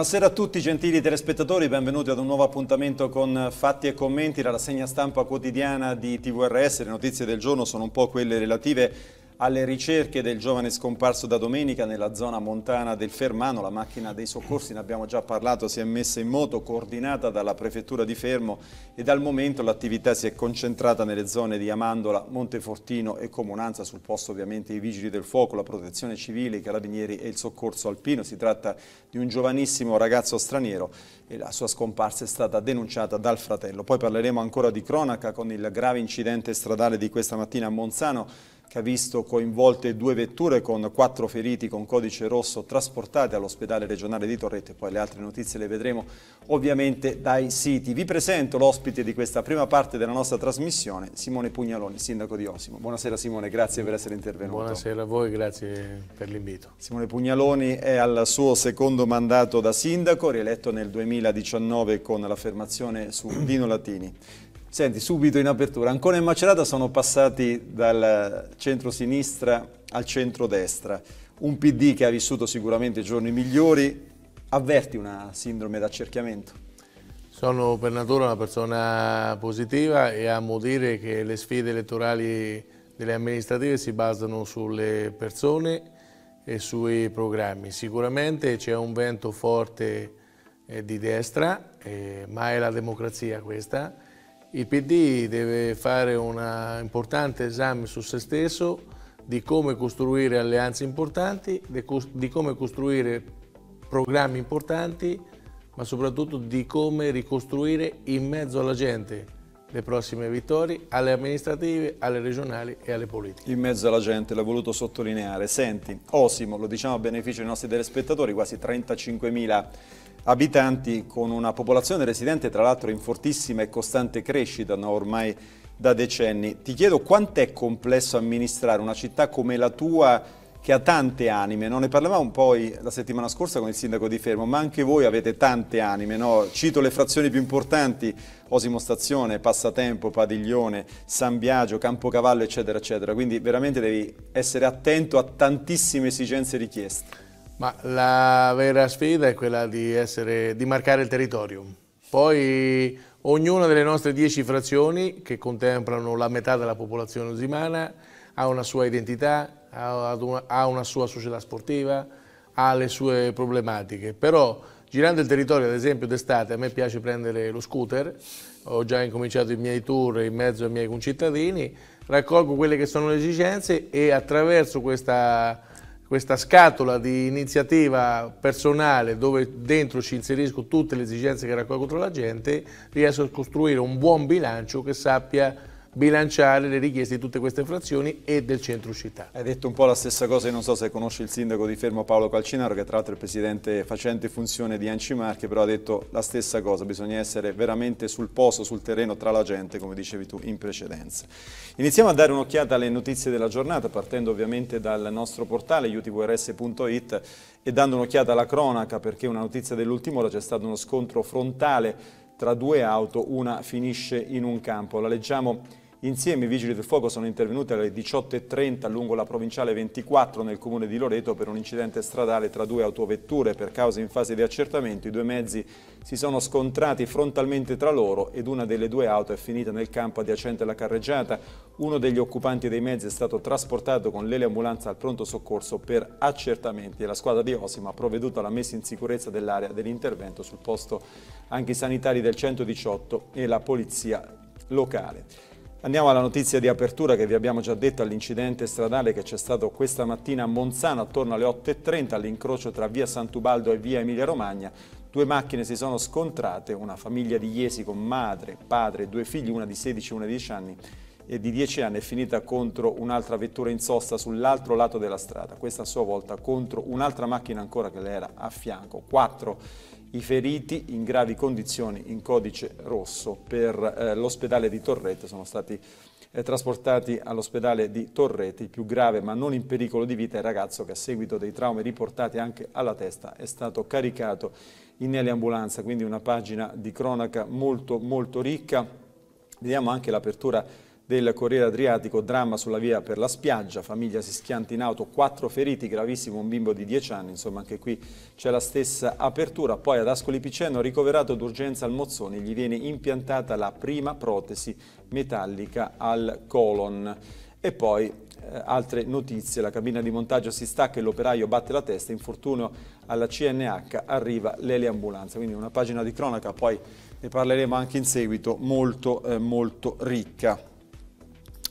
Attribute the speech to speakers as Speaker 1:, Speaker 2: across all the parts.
Speaker 1: Buonasera a tutti gentili telespettatori, benvenuti ad un nuovo appuntamento con Fatti e Commenti, la rassegna stampa quotidiana di TVRS, le notizie del giorno sono un po' quelle relative alle ricerche del giovane scomparso da domenica nella zona montana del Fermano. La macchina dei soccorsi, ne abbiamo già parlato, si è messa in moto, coordinata dalla prefettura di Fermo e dal momento l'attività si è concentrata nelle zone di Amandola, Montefortino e Comunanza, sul posto ovviamente i vigili del fuoco, la protezione civile, i carabinieri e il soccorso alpino. Si tratta di un giovanissimo ragazzo straniero e la sua scomparsa è stata denunciata dal fratello. Poi parleremo ancora di cronaca con il grave incidente stradale di questa mattina a Monzano che ha visto coinvolte due vetture con quattro feriti con codice rosso trasportate all'ospedale regionale di Torrette, poi le altre notizie le vedremo ovviamente dai siti. Vi presento l'ospite di questa prima parte della nostra trasmissione, Simone Pugnaloni, sindaco di Osimo. Buonasera Simone, grazie per essere intervenuto. Buonasera
Speaker 2: a voi, grazie per l'invito.
Speaker 1: Simone Pugnaloni è al suo secondo mandato da sindaco, rieletto nel 2019 con l'affermazione su Dino Latini. Senti, subito in apertura, ancora in Macerata sono passati dal centro-sinistra al centro-destra. Un PD che ha vissuto sicuramente giorni migliori, avverti una sindrome d'accerchiamento?
Speaker 2: Sono per natura una persona positiva e amo dire che le sfide elettorali delle amministrative si basano sulle persone e sui programmi. Sicuramente c'è un vento forte eh, di destra, eh, ma è la democrazia questa, il PD deve fare un importante esame su se stesso di come costruire alleanze importanti, di come costruire programmi importanti, ma soprattutto di come ricostruire in mezzo alla gente le prossime vittorie alle amministrative, alle regionali e alle politiche.
Speaker 1: In mezzo alla gente, l'ho voluto sottolineare. Senti, Osimo, lo diciamo a beneficio dei nostri telespettatori, quasi 35.000 abitanti con una popolazione residente tra l'altro in fortissima e costante crescita no, ormai da decenni. Ti chiedo quant'è complesso amministrare una città come la tua che ha tante anime, non ne parlavamo poi la settimana scorsa con il sindaco di Fermo, ma anche voi avete tante anime, no? cito le frazioni più importanti, Osimo Stazione, Passatempo, Padiglione, San Biagio, Campocavallo eccetera eccetera, quindi veramente devi essere attento a tantissime esigenze e richieste.
Speaker 2: Ma la vera sfida è quella di, essere, di marcare il territorio. Poi ognuna delle nostre dieci frazioni, che contemplano la metà della popolazione osimana, ha una sua identità, ha una, ha una sua società sportiva, ha le sue problematiche. Però girando il territorio, ad esempio d'estate, a me piace prendere lo scooter, ho già incominciato i miei tour in mezzo ai miei concittadini, raccolgo quelle che sono le esigenze e attraverso questa questa scatola di iniziativa personale dove dentro ci inserisco tutte le esigenze che raccolgo tra la gente, riesco a costruire un buon bilancio che sappia bilanciare le richieste di tutte queste frazioni e del centro città.
Speaker 1: Hai detto un po' la stessa cosa, io non so se conosci il sindaco di Fermo Paolo Calcinaro, che tra l'altro è il presidente facente funzione di Anci Marche, però ha detto la stessa cosa, bisogna essere veramente sul posto, sul terreno, tra la gente, come dicevi tu in precedenza. Iniziamo a dare un'occhiata alle notizie della giornata, partendo ovviamente dal nostro portale utvrs.it e dando un'occhiata alla cronaca, perché una notizia dell'ultima ora c'è stato uno scontro frontale tra due auto, una finisce in un campo. La leggiamo Insieme i vigili del fuoco sono intervenuti alle 18.30 lungo la provinciale 24 nel comune di Loreto per un incidente stradale tra due autovetture. Per cause in fase di accertamento i due mezzi si sono scontrati frontalmente tra loro ed una delle due auto è finita nel campo adiacente alla carreggiata. Uno degli occupanti dei mezzi è stato trasportato con l'eleambulanza al pronto soccorso per accertamenti e la squadra di Osima ha provveduto alla messa in sicurezza dell'area dell'intervento sul posto anche i sanitari del 118 e la polizia locale. Andiamo alla notizia di apertura che vi abbiamo già detto all'incidente stradale che c'è stato questa mattina a Monzano attorno alle 8.30 all'incrocio tra via Santubaldo e via Emilia Romagna. Due macchine si sono scontrate, una famiglia di Iesi con madre, padre e due figli, una di 16 e una di 10 anni e di 10 anni è finita contro un'altra vettura in sosta sull'altro lato della strada, questa a sua volta contro un'altra macchina ancora che le era a fianco. Quattro i feriti in gravi condizioni in codice rosso per eh, l'ospedale di Torrete sono stati eh, trasportati all'ospedale di Torrete, il più grave ma non in pericolo di vita è il ragazzo che a seguito dei traumi riportati anche alla testa è stato caricato in eliambulanza, quindi una pagina di cronaca molto molto ricca. Vediamo anche l'apertura del Corriere Adriatico, dramma sulla via per la spiaggia, famiglia si schianta in auto, quattro feriti, gravissimo un bimbo di 10 anni, insomma anche qui c'è la stessa apertura. Poi ad Ascoli Piceno ricoverato d'urgenza al Mozzoni, gli viene impiantata la prima protesi metallica al colon. E poi eh, altre notizie, la cabina di montaggio si stacca e l'operaio batte la testa, infortunio alla CNH, arriva l'eliambulanza, quindi una pagina di cronaca, poi ne parleremo anche in seguito, molto, eh, molto ricca.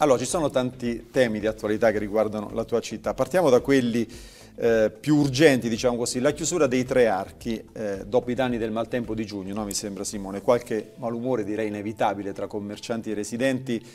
Speaker 1: Allora, ci sono tanti temi di attualità che riguardano la tua città. Partiamo da quelli eh, più urgenti, diciamo così. La chiusura dei tre archi eh, dopo i danni del maltempo di giugno, no? mi sembra Simone. Qualche malumore direi inevitabile tra commercianti e residenti.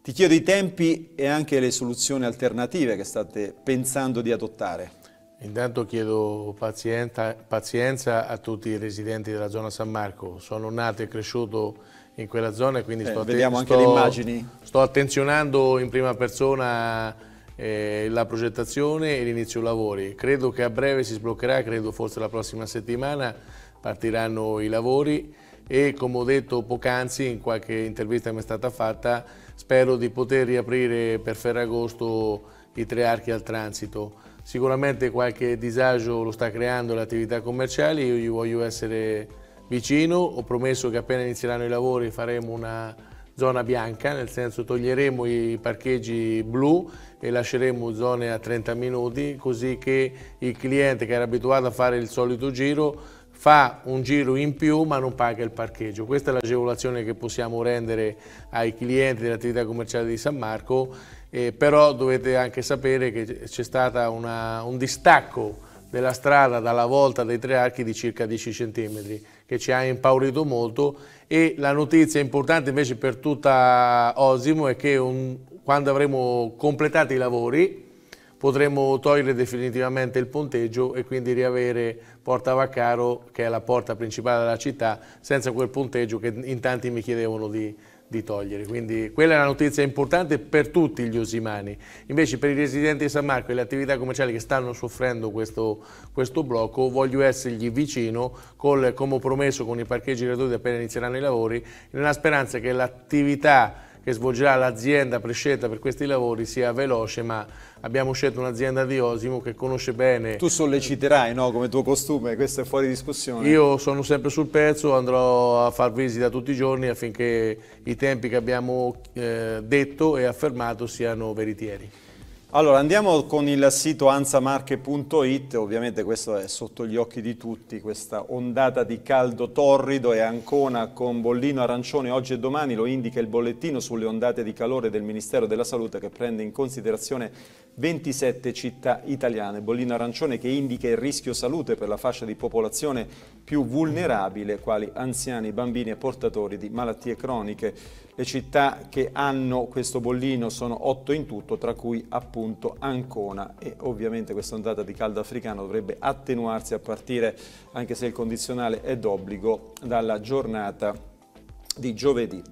Speaker 1: Ti chiedo i tempi e anche le soluzioni alternative che state pensando di adottare.
Speaker 2: Intanto chiedo pazienza, pazienza a tutti i residenti della zona San Marco. Sono nato e cresciuto in quella zona e quindi eh, sto, vediamo anche sto, le immagini. sto attenzionando in prima persona eh, la progettazione e l'inizio lavori. Credo che a breve si sbloccherà, credo forse la prossima settimana partiranno i lavori e come ho detto poc'anzi in qualche intervista che mi è stata fatta spero di poter riaprire per Ferragosto i tre archi al transito. Sicuramente qualche disagio lo sta creando le attività commerciali, io gli voglio essere vicino, ho promesso che appena inizieranno i lavori faremo una zona bianca, nel senso toglieremo i parcheggi blu e lasceremo zone a 30 minuti così che il cliente che era abituato a fare il solito giro fa un giro in più ma non paga il parcheggio. Questa è l'agevolazione che possiamo rendere ai clienti dell'attività commerciale di San Marco, eh, però dovete anche sapere che c'è stato un distacco della strada dalla volta dei tre archi di circa 10 cm che ci ha impaurito molto e la notizia importante invece per tutta Osimo è che un, quando avremo completato i lavori potremo togliere definitivamente il ponteggio e quindi riavere Porta Vaccaro, che è la porta principale della città, senza quel ponteggio che in tanti mi chiedevano di, di togliere. Quindi quella è una notizia importante per tutti gli usimani. Invece per i residenti di San Marco e le attività commerciali che stanno soffrendo questo, questo blocco, voglio essergli vicino, col, come ho promesso con i parcheggi gratuiti appena inizieranno i lavori, nella speranza che l'attività che svolgerà l'azienda prescelta per questi lavori sia veloce, ma abbiamo scelto un'azienda di Osimo che conosce bene. Tu solleciterai,
Speaker 1: no, come tuo costume, questo è fuori discussione. Io
Speaker 2: sono sempre sul pezzo, andrò a far visita tutti i giorni affinché
Speaker 1: i tempi che abbiamo eh, detto e affermato siano veritieri. Allora andiamo con il sito ansamarche.it, ovviamente questo è sotto gli occhi di tutti, questa ondata di caldo torrido e Ancona con bollino arancione oggi e domani, lo indica il bollettino sulle ondate di calore del Ministero della Salute che prende in considerazione 27 città italiane, bollino arancione che indica il rischio salute per la fascia di popolazione più vulnerabile, quali anziani, bambini e portatori di malattie croniche. Le città che hanno questo bollino sono 8 in tutto, tra cui appunto Ancona e ovviamente questa ondata di caldo africano dovrebbe attenuarsi a partire, anche se il condizionale è d'obbligo, dalla giornata di giovedì.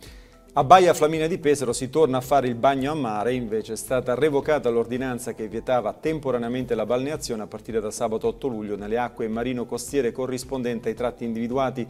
Speaker 1: A Baia Flamina di Pesaro si torna a fare il bagno a mare, invece è stata revocata l'ordinanza che vietava temporaneamente la balneazione a partire da sabato 8 luglio nelle acque marino-costiere corrispondenti ai tratti individuati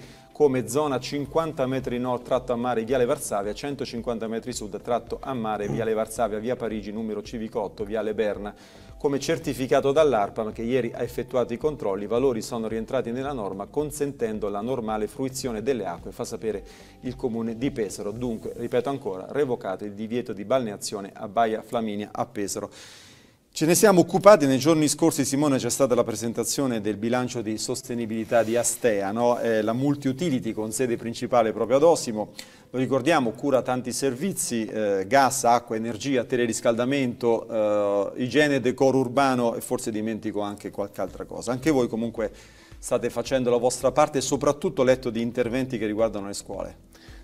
Speaker 1: come zona 50 metri nord tratto a mare Viale Varsavia, 150 metri sud tratto a mare Viale Varsavia, Via Parigi, numero civico 8, Viale Berna. Come certificato dall'ARPAM che ieri ha effettuato i controlli, i valori sono rientrati nella norma consentendo la normale fruizione delle acque, fa sapere il comune di Pesaro. Dunque, ripeto ancora, revocate il divieto di balneazione a Baia Flaminia a Pesaro. Ce ne siamo occupati nei giorni scorsi, Simone, c'è stata la presentazione del bilancio di sostenibilità di Astea, no? eh, la multi-utility con sede principale proprio ad Osimo. Lo ricordiamo, cura tanti servizi, eh, gas, acqua, energia, teleriscaldamento, eh, igiene, decoro urbano e forse dimentico anche qualche altra cosa. Anche voi comunque state facendo la vostra parte e soprattutto letto di interventi che riguardano le scuole.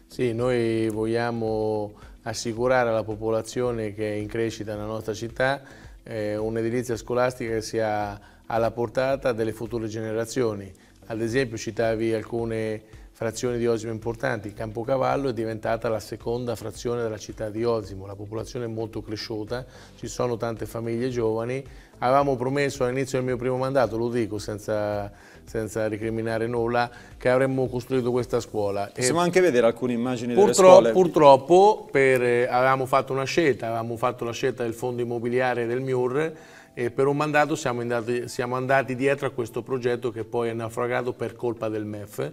Speaker 1: Sì,
Speaker 2: noi vogliamo assicurare alla popolazione che è in crescita nella nostra città eh, un'edilizia scolastica che sia alla portata delle future generazioni. Ad esempio citavi alcune frazione di Osimo importanti. Campocavallo è diventata la seconda frazione della città di Osimo, la popolazione è molto cresciuta, ci sono tante famiglie giovani. Avevamo promesso all'inizio del mio primo mandato, lo dico senza, senza recriminare nulla, che avremmo costruito questa scuola. Possiamo e anche
Speaker 1: vedere alcune immagini purtroppo, delle scuole.
Speaker 2: Purtroppo per, eh, avevamo fatto una scelta, avevamo fatto la scelta del fondo immobiliare del MIUR e per un mandato siamo andati, siamo andati dietro a questo progetto che poi è naufragato per colpa del MEF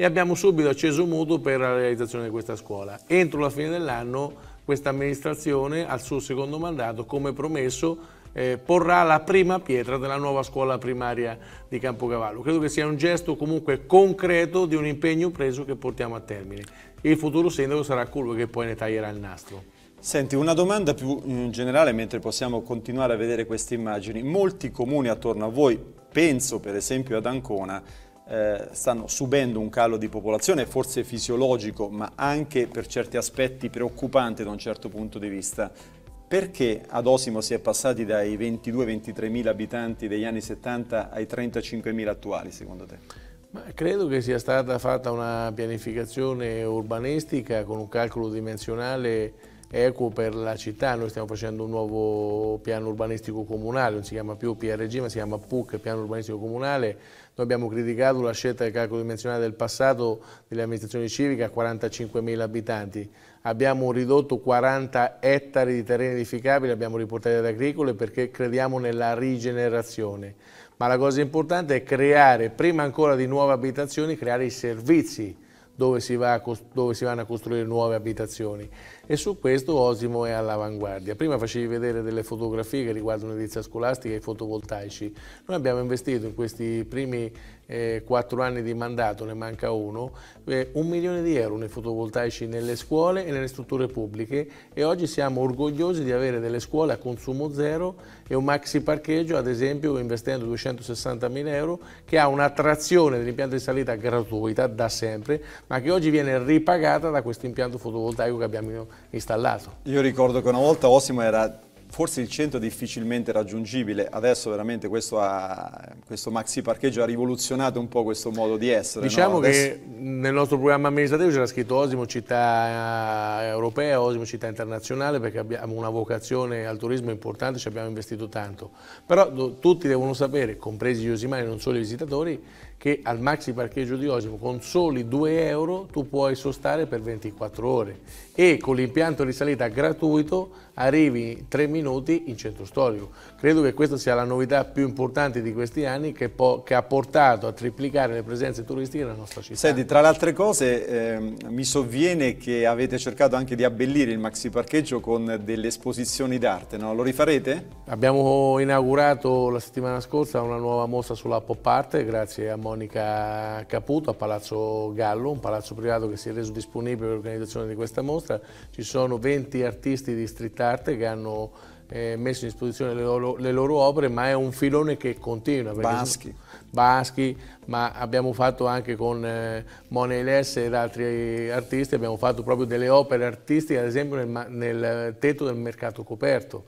Speaker 2: e abbiamo subito acceso mutuo per la realizzazione di questa scuola. Entro la fine dell'anno questa amministrazione al suo secondo mandato, come promesso, eh, porrà la prima pietra della nuova scuola primaria di Campocavallo. Credo che sia un gesto comunque concreto di un impegno preso che portiamo a termine. Il futuro sindaco
Speaker 1: sarà colui che poi ne taglierà il nastro. Senti, una domanda più mm, generale mentre possiamo continuare a vedere queste immagini. Molti comuni attorno a voi, penso per esempio ad Ancona, eh, stanno subendo un calo di popolazione, forse fisiologico, ma anche per certi aspetti preoccupante da un certo punto di vista. Perché ad Osimo si è passati dai 22-23 mila abitanti degli anni 70 ai 35 mila attuali, secondo te?
Speaker 2: Ma credo che sia stata fatta una pianificazione urbanistica con un calcolo dimensionale equo per la città. Noi stiamo facendo un nuovo piano urbanistico comunale, non si chiama più PRG ma si chiama PUC, piano urbanistico comunale, noi abbiamo criticato la scelta del calcolo dimensionale del passato delle amministrazioni civiche a 45.000 abitanti. Abbiamo ridotto 40 ettari di terreni edificabili, abbiamo riportati ad agricole perché crediamo nella rigenerazione. Ma la cosa importante è creare, prima ancora di nuove abitazioni, creare i servizi dove si, va, dove si vanno a costruire nuove abitazioni e su questo Osimo è all'avanguardia. Prima facevi vedere delle fotografie che riguardano edilizia scolastica e i fotovoltaici. Noi abbiamo investito in questi primi eh, quattro eh, anni di mandato, ne manca uno, eh, un milione di euro nei fotovoltaici nelle scuole e nelle strutture pubbliche e oggi siamo orgogliosi di avere delle scuole a consumo zero e un maxi parcheggio ad esempio investendo 260 mila euro che ha un'attrazione dell'impianto di salita gratuita da sempre ma che oggi viene ripagata da questo impianto fotovoltaico che abbiamo installato.
Speaker 1: Io ricordo che una volta Osimo era forse il centro difficilmente raggiungibile, adesso veramente questo, ha, questo, maxi parcheggio ha rivoluzionato un po' questo modo di essere. Diciamo no? adesso... che
Speaker 2: nel nostro programma amministrativo c'era scritto Osimo città eh, europea, Osimo città internazionale perché abbiamo una vocazione al turismo importante, ci abbiamo investito tanto, però tutti devono sapere, compresi gli osimani, non solo i visitatori, che al maxi parcheggio di Osimo con soli 2 euro tu puoi sostare per 24 ore e con l'impianto di salita gratuito arrivi in 3 minuti in centro storico. Credo che questa sia la novità più importante di questi anni che, che ha portato a triplicare le presenze turistiche nella nostra città.
Speaker 1: Senti, tra le altre cose eh, mi sovviene che avete cercato anche di abbellire il maxi parcheggio con delle esposizioni d'arte, no? lo rifarete?
Speaker 2: Abbiamo inaugurato la settimana scorsa una nuova mostra sulla pop art grazie a Monica Caputo a Palazzo Gallo, un palazzo privato che si è reso disponibile per l'organizzazione di questa mostra festa ci sono 20 artisti di street art che hanno eh, messo in esposizione le loro, le loro, opere, ma è un filone che continua. Baschi. Baschi, ma abbiamo fatto anche con eh, Moneles ed altri artisti, abbiamo fatto proprio delle opere artistiche, ad esempio nel, nel tetto del mercato coperto.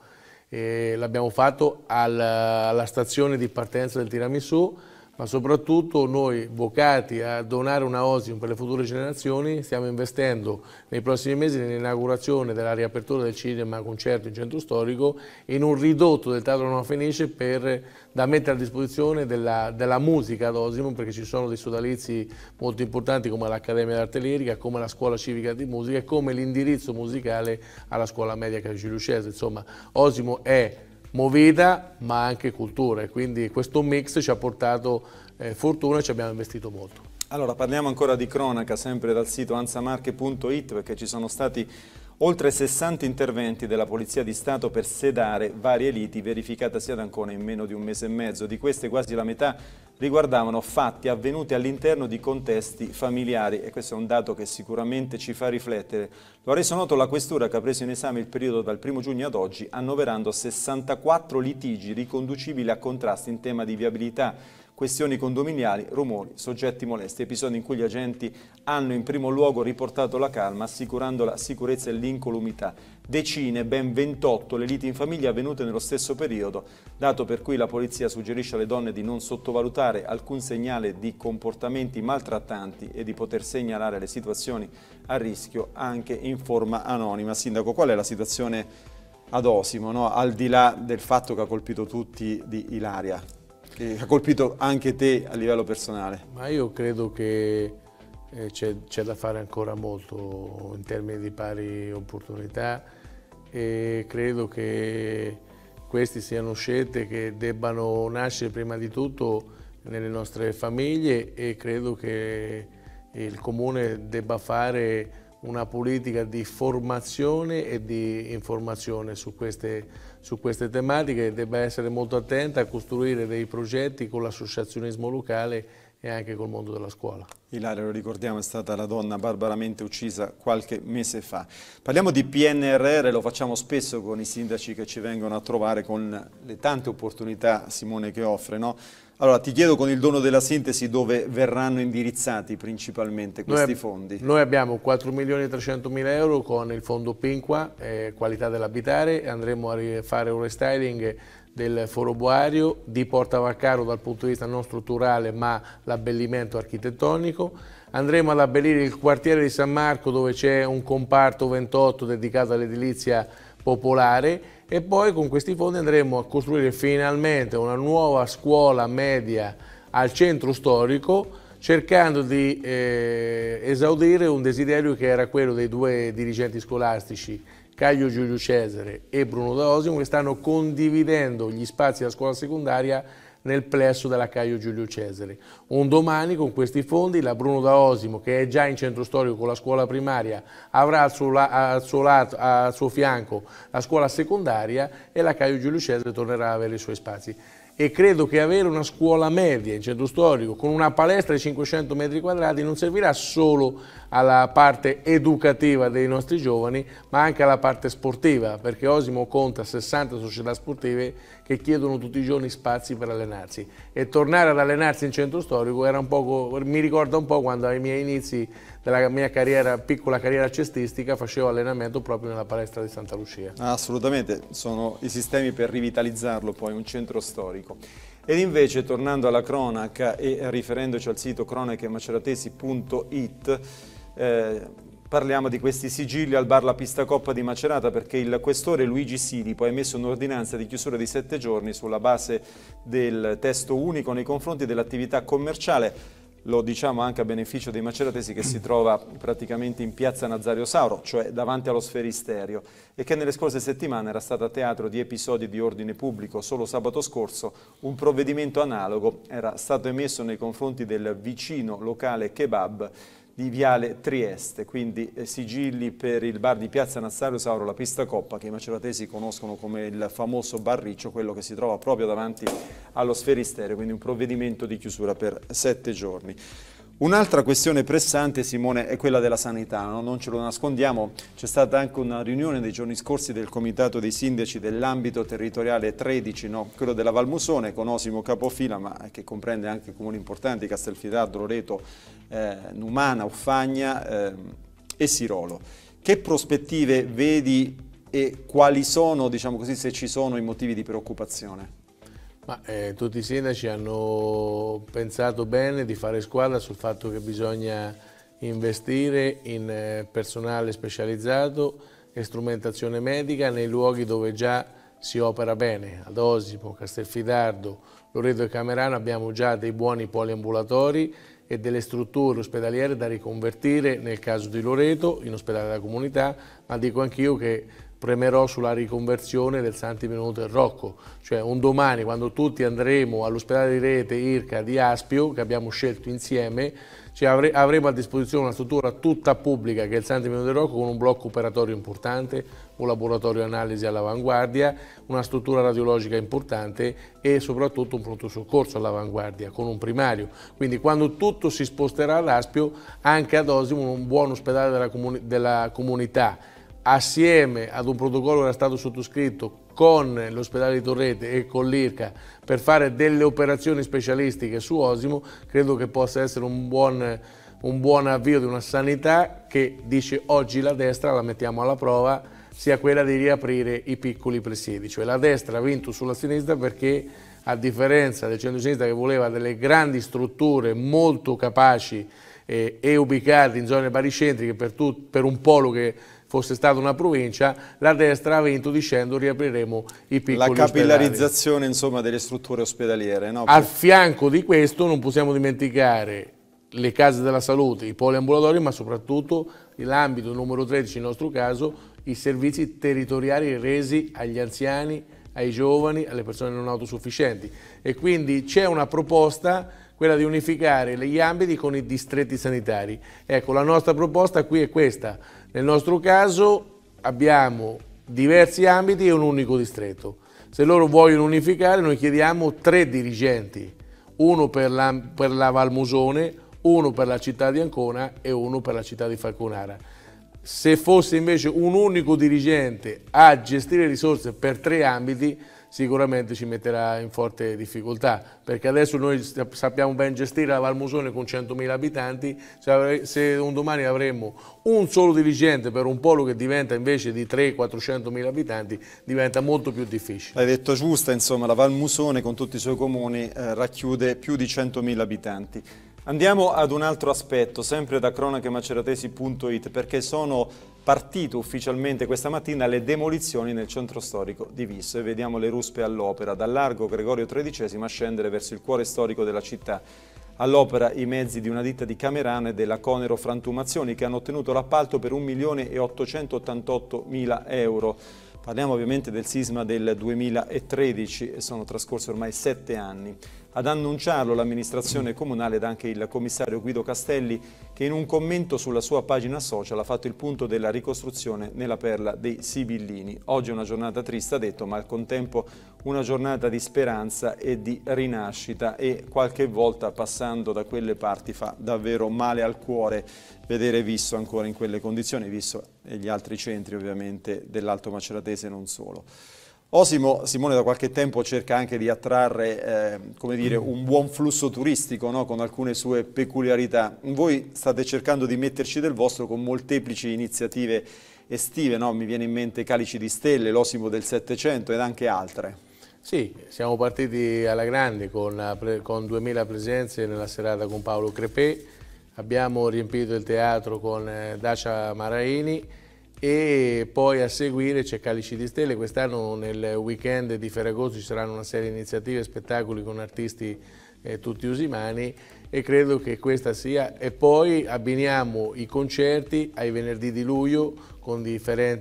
Speaker 2: L'abbiamo fatto al, alla stazione di partenza del tiramisù, ma soprattutto noi vocati a donare una Osium per le future generazioni stiamo investendo nei prossimi mesi nell'inaugurazione della riapertura del cinema concerto in centro storico in un ridotto del Teatro Non Fenice per, da mettere a disposizione della, della musica ad Osimo perché ci sono dei sodalizi molto importanti come l'Accademia d'Arte Lirica, come la Scuola Civica di Musica e come l'indirizzo musicale alla Scuola Media Calcilucese. Insomma, Osimo è movida ma anche cultura e quindi questo mix ci ha portato eh, fortuna e ci abbiamo investito molto.
Speaker 1: Allora parliamo ancora di cronaca sempre dal sito ansamarche.it perché ci sono stati oltre 60 interventi della Polizia di Stato per sedare varie liti verificata sia ad Ancona in meno di un mese e mezzo. Di queste quasi la metà riguardavano fatti avvenuti all'interno di contesti familiari e questo è un dato che sicuramente ci fa riflettere. Lo ha reso noto la Questura che ha preso in esame il periodo dal 1 giugno ad oggi annoverando 64 litigi riconducibili a contrasti in tema di viabilità questioni condominiali, rumori, soggetti molesti, episodi in cui gli agenti hanno in primo luogo riportato la calma assicurando la sicurezza e l'incolumità. Decine, ben 28 le liti in famiglia avvenute nello stesso periodo, dato per cui la polizia suggerisce alle donne di non sottovalutare alcun segnale di comportamenti maltrattanti e di poter segnalare le situazioni a rischio anche in forma anonima. Sindaco, qual è la situazione ad Osimo, no? al di là del fatto che ha colpito tutti di Ilaria? che ha colpito anche te a livello personale?
Speaker 2: Ma io credo che eh, c'è da fare ancora molto in termini di pari opportunità e credo che queste siano scelte che debbano nascere prima di tutto nelle nostre famiglie e credo che il Comune debba fare una politica di formazione e di informazione su queste su queste tematiche e debba essere molto attenta a costruire dei progetti con l'associazionismo locale e anche col mondo della scuola.
Speaker 1: Ilaria, lo ricordiamo, è stata la donna barbaramente uccisa qualche mese fa. Parliamo di PNRR, lo facciamo spesso con i sindaci che ci vengono a trovare con le tante opportunità, Simone, che offre, no? Allora ti chiedo con il dono della sintesi dove verranno indirizzati principalmente questi noi, fondi.
Speaker 2: Noi abbiamo 4 milioni e 300 mila euro con il fondo Pinqua, eh, qualità dell'abitare, andremo a fare un restyling del foro boario di Porta Vaccaro dal punto di vista non strutturale ma l'abbellimento architettonico. Andremo ad abbellire il quartiere di San Marco dove c'è un comparto 28 dedicato all'edilizia popolare e poi con questi fondi andremo a costruire finalmente una nuova scuola media al centro storico cercando di eh, esaudire un desiderio che era quello dei due dirigenti scolastici Caglio Giulio Cesare e Bruno D'Aosimo che stanno condividendo gli spazi della scuola secondaria nel plesso della Caio Giulio Cesare. Un domani con questi fondi la Bruno da Osimo, che è già in centro storico con la scuola primaria, avrà al suo, la, al suo, lato, al suo fianco la scuola secondaria e la Caio Giulio Cesare tornerà a avere i suoi spazi e credo che avere una scuola media in centro storico con una palestra di 500 metri quadrati non servirà solo alla parte educativa dei nostri giovani ma anche alla parte sportiva perché Osimo conta 60 società sportive che chiedono tutti i giorni spazi per allenarsi e tornare ad allenarsi in centro storico un poco, mi ricorda un po' quando ai miei inizi della mia carriera, piccola carriera cestistica facevo allenamento proprio nella palestra di Santa Lucia.
Speaker 1: Assolutamente, sono i sistemi per rivitalizzarlo poi, un centro storico. Ed invece tornando alla cronaca e riferendoci al sito cronache eh, parliamo di questi sigilli al bar La Pista Coppa di Macerata perché il questore Luigi poi ha emesso un'ordinanza di chiusura di sette giorni sulla base del testo unico nei confronti dell'attività commerciale lo diciamo anche a beneficio dei maceratesi che si trova praticamente in piazza Nazario Sauro, cioè davanti allo sferisterio e che nelle scorse settimane era stata teatro di episodi di ordine pubblico. Solo sabato scorso un provvedimento analogo era stato emesso nei confronti del vicino locale kebab di Viale Trieste, quindi eh, sigilli per il bar di Piazza Nazzario Sauro, la pista Coppa, che i maceratesi conoscono come il famoso barriccio, quello che si trova proprio davanti allo sferisterio, quindi un provvedimento di chiusura per sette giorni. Un'altra questione pressante, Simone, è quella della sanità, no? non ce lo nascondiamo, c'è stata anche una riunione nei giorni scorsi del Comitato dei Sindaci dell'ambito territoriale 13, no? quello della Valmusone, con Osimo Capofila, ma che comprende anche comuni importanti, Castelfidardo, Loreto, eh, Numana, Uffagna eh, e Sirolo. Che prospettive vedi e quali sono, diciamo così, se ci sono i motivi di preoccupazione?
Speaker 2: Ma, eh, tutti i sindaci hanno pensato bene di fare squadra sul fatto che bisogna investire in eh, personale specializzato e strumentazione medica nei luoghi dove già si opera bene, ad Osimo, Castelfidardo, Loreto e Camerano abbiamo già dei buoni poliambulatori e delle strutture ospedaliere da riconvertire nel caso di Loreto in ospedale della comunità, ma dico anch'io che premerò sulla riconversione del Santi Menuto del Rocco, cioè un domani quando tutti andremo all'ospedale di rete IRCA di Aspio, che abbiamo scelto insieme, cioè avre avremo a disposizione una struttura tutta pubblica che è il Santi Menuto del Rocco con un blocco operatorio importante, un laboratorio analisi all'avanguardia, una struttura radiologica importante e soprattutto un pronto soccorso all'avanguardia con un primario. Quindi quando tutto si sposterà all'Aspio, anche ad Osimo un buon ospedale della, comun della comunità assieme ad un protocollo che era stato sottoscritto con l'ospedale di Torrete e con l'IRCA per fare delle operazioni specialistiche su Osimo, credo che possa essere un buon, un buon avvio di una sanità che dice oggi la destra la mettiamo alla prova, sia quella di riaprire i piccoli presidi, cioè la destra ha vinto sulla sinistra perché a differenza del centro-sinistra che voleva delle grandi strutture molto capaci eh, e ubicate in zone baricentriche per, per un polo che fosse stata una provincia, la destra ha vinto dicendo riapriremo i piccoli La capillarizzazione
Speaker 1: insomma, delle strutture ospedaliere. No? Al
Speaker 2: fianco di questo non possiamo dimenticare le case della salute, i poliambulatori, ma soprattutto l'ambito numero 13 nel nostro caso, i servizi territoriali resi agli anziani, ai giovani, alle persone non autosufficienti. E quindi c'è una proposta, quella di unificare gli ambiti con i distretti sanitari. Ecco, la nostra proposta qui è questa nel nostro caso abbiamo diversi ambiti e un unico distretto. Se loro vogliono unificare noi chiediamo tre dirigenti, uno per la, per la Valmusone, uno per la città di Ancona e uno per la città di Falconara. Se fosse invece un unico dirigente a gestire risorse per tre ambiti, sicuramente ci metterà in forte difficoltà, perché adesso noi sappiamo ben gestire la Valmusone con 100.000 abitanti, se un domani avremo un solo dirigente per un polo che diventa invece di 300-400.000 abitanti, diventa molto più difficile.
Speaker 1: Hai detto giusta, insomma, la Valmusone con tutti i suoi comuni eh, racchiude più di 100.000 abitanti. Andiamo ad un altro aspetto, sempre da cronachemaceratesi.it, perché sono partite ufficialmente questa mattina le demolizioni nel centro storico di Visso e vediamo le ruspe all'opera, dal largo Gregorio XIII a scendere verso il cuore storico della città. All'opera i mezzi di una ditta di Camerane della Conero Frantumazioni che hanno ottenuto l'appalto per 1.888.000 euro. Parliamo ovviamente del sisma del 2013 e sono trascorsi ormai sette anni. Ad annunciarlo l'amministrazione comunale ed anche il commissario Guido Castelli che in un commento sulla sua pagina social ha fatto il punto della ricostruzione nella perla dei Sibillini. Oggi è una giornata triste, ha detto, ma al contempo una giornata di speranza e di rinascita e qualche volta passando da quelle parti fa davvero male al cuore vedere Visso ancora in quelle condizioni, visto gli altri centri ovviamente dell'Alto Maceratese non solo. Osimo, Simone da qualche tempo cerca anche di attrarre eh, dire, un buon flusso turistico no? con alcune sue peculiarità. Voi state cercando di metterci del vostro con molteplici iniziative estive, no? mi viene in mente Calici di Stelle, l'Osimo del Settecento ed anche altre.
Speaker 2: Sì, siamo partiti alla grande con, con 2000 presenze nella serata con Paolo Crepè, abbiamo riempito il teatro con eh, Dacia Maraini, e poi a seguire c'è Calici di Stelle, quest'anno nel weekend di Ferragosto ci saranno una serie di iniziative e spettacoli con artisti eh, tutti usimani e credo che questa sia e poi abbiniamo i concerti ai venerdì di luglio con,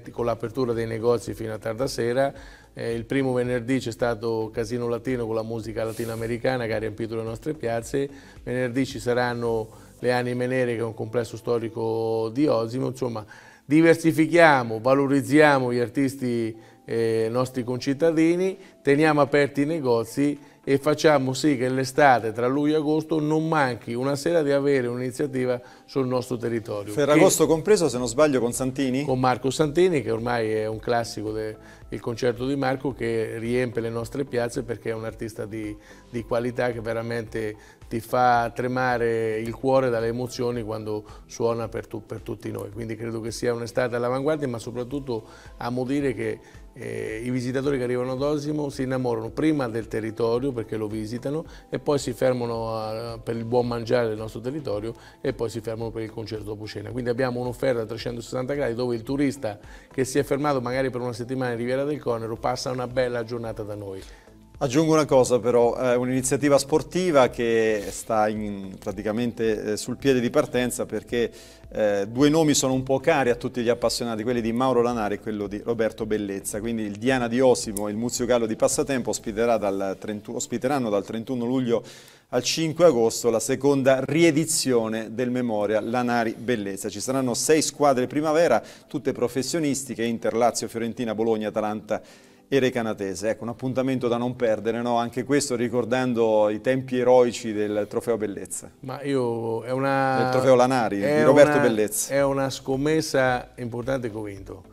Speaker 2: con l'apertura dei negozi fino a tarda sera eh, il primo venerdì c'è stato Casino Latino con la musica latinoamericana che ha riempito le nostre piazze venerdì ci saranno le anime nere che è un complesso storico di Osimo insomma diversifichiamo, valorizziamo gli artisti eh, nostri concittadini, teniamo aperti i negozi e facciamo sì che l'estate tra luglio e agosto non manchi una sera di avere un'iniziativa sul nostro territorio. Ferragosto
Speaker 1: che, compreso se non sbaglio con Santini? Con
Speaker 2: Marco Santini che ormai è un classico del concerto di Marco che riempie le nostre piazze perché è un artista di, di qualità che veramente ti fa tremare il cuore dalle emozioni quando suona per, tu, per tutti noi. Quindi credo che sia un'estate all'avanguardia ma soprattutto amo dire che eh, I visitatori che arrivano ad Osimo si innamorano prima del territorio perché lo visitano e poi si fermano a, per il buon mangiare del nostro territorio e poi si fermano per il concerto dopo cena. Quindi abbiamo un'offerta a 360 gradi dove il turista che si è fermato magari per una settimana in Riviera del Conero passa una bella giornata da noi.
Speaker 1: Aggiungo una cosa però, è un'iniziativa sportiva che sta in, praticamente eh, sul piede di partenza perché eh, due nomi sono un po' cari a tutti gli appassionati, quelli di Mauro Lanari e quello di Roberto Bellezza, quindi il Diana di Osimo e il Muzio Gallo di Passatempo dal 30, ospiteranno dal 31 luglio al 5 agosto la seconda riedizione del Memoria Lanari Bellezza. Ci saranno sei squadre primavera, tutte professionistiche, Inter, Lazio, Fiorentina, Bologna, Atalanta e Recanatese. Ecco, un appuntamento da non perdere, no? anche questo ricordando i tempi eroici del trofeo Bellezza.
Speaker 2: Ma io è una... Del trofeo Lanari, di Roberto una, Bellezza. È una scommessa importante che ho vinto.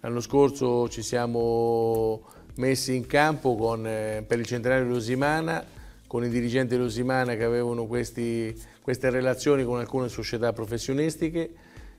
Speaker 2: L'anno scorso ci siamo messi in campo con, eh, per il centenario di Osimana, con i dirigenti di Osimana che avevano questi, queste relazioni con alcune società professionistiche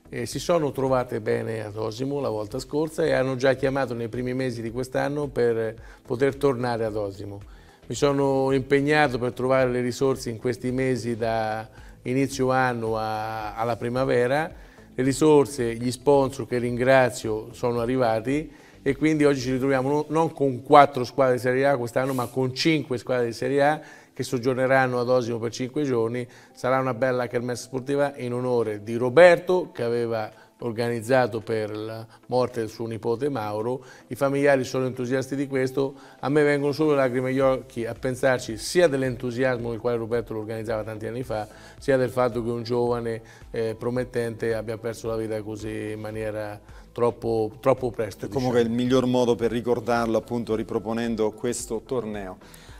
Speaker 2: eh, si sono trovate bene ad Osimo la volta scorsa e hanno già chiamato nei primi mesi di quest'anno per poter tornare ad Osimo. Mi sono impegnato per trovare le risorse in questi mesi da inizio anno a, alla primavera. Le risorse, gli sponsor che ringrazio sono arrivati e quindi oggi ci ritroviamo non con quattro squadre di Serie A quest'anno ma con cinque squadre di Serie A che soggiorneranno ad Osimo per cinque giorni. Sarà una bella kermesse sportiva in onore di Roberto che aveva organizzato per la morte del suo nipote Mauro. I familiari sono entusiasti di questo, a me vengono solo lacrime agli occhi a pensarci sia dell'entusiasmo con il quale Roberto lo organizzava tanti anni fa, sia del fatto che un giovane eh, promettente abbia perso la vita così in maniera
Speaker 1: troppo, troppo presto. Comunque diciamo. il miglior modo per ricordarlo appunto riproponendo questo torneo.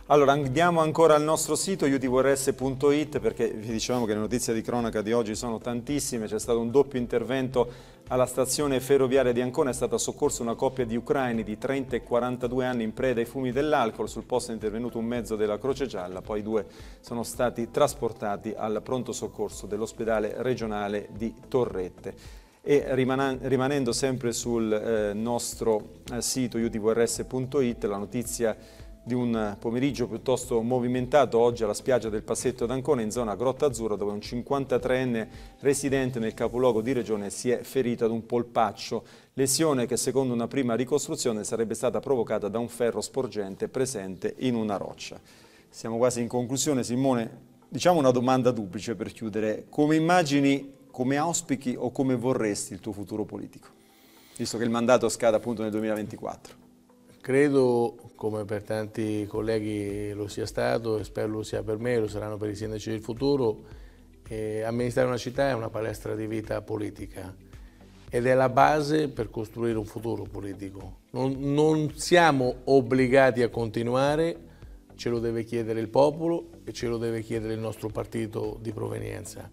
Speaker 1: Allora andiamo ancora al nostro sito utvrs.it perché vi dicevamo che le notizie di cronaca di oggi sono tantissime, c'è stato un doppio intervento alla stazione ferroviaria di Ancona è stata soccorsa una coppia di ucraini di 30 e 42 anni in preda ai fumi dell'alcol, sul posto è intervenuto un mezzo della Croce Gialla, poi i due sono stati trasportati al pronto soccorso dell'ospedale regionale di Torrette e rimanendo sempre sul eh, nostro eh, sito utvrs.it la notizia di un pomeriggio piuttosto movimentato oggi alla spiaggia del Passetto d'Ancona in zona Grotta Azzurra dove un 53enne residente nel capoluogo di regione si è ferito ad un polpaccio, lesione che secondo una prima ricostruzione sarebbe stata provocata da un ferro sporgente presente in una roccia. Siamo quasi in conclusione, Simone, diciamo una domanda duplice per chiudere. Come immagini, come auspichi o come vorresti il tuo futuro politico? Visto che il mandato scade appunto nel 2024. Credo, come per tanti
Speaker 2: colleghi lo sia stato, e spero lo sia per me, lo saranno per i sindaci del futuro, eh, amministrare una città è una palestra di vita politica ed è la base per costruire un futuro politico. Non, non siamo obbligati a continuare, ce lo deve chiedere il popolo e ce lo deve chiedere il nostro partito di provenienza.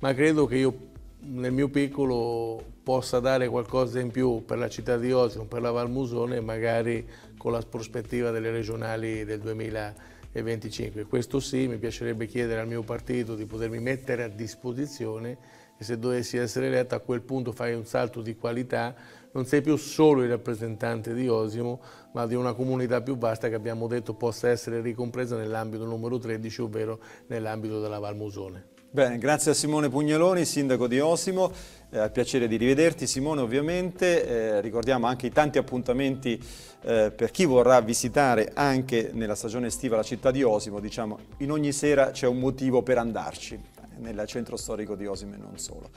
Speaker 2: Ma credo che io nel mio piccolo possa dare qualcosa in più per la città di Osimo, per la Valmusone, magari con la prospettiva delle regionali del 2025. Questo sì, mi piacerebbe chiedere al mio partito di potermi mettere a disposizione e se dovessi essere eletto a quel punto fai un salto di qualità, non sei più solo il rappresentante di Osimo, ma di una comunità più vasta che abbiamo detto possa essere ricompresa nell'ambito numero 13, ovvero nell'ambito della Valmusone.
Speaker 1: Bene, grazie a Simone Pugnaloni, sindaco di Osimo, eh, al piacere di rivederti. Simone ovviamente, eh, ricordiamo anche i tanti appuntamenti eh, per chi vorrà visitare anche nella stagione estiva la città di Osimo, diciamo in ogni sera c'è un motivo per andarci nel centro storico di Osimo e non solo.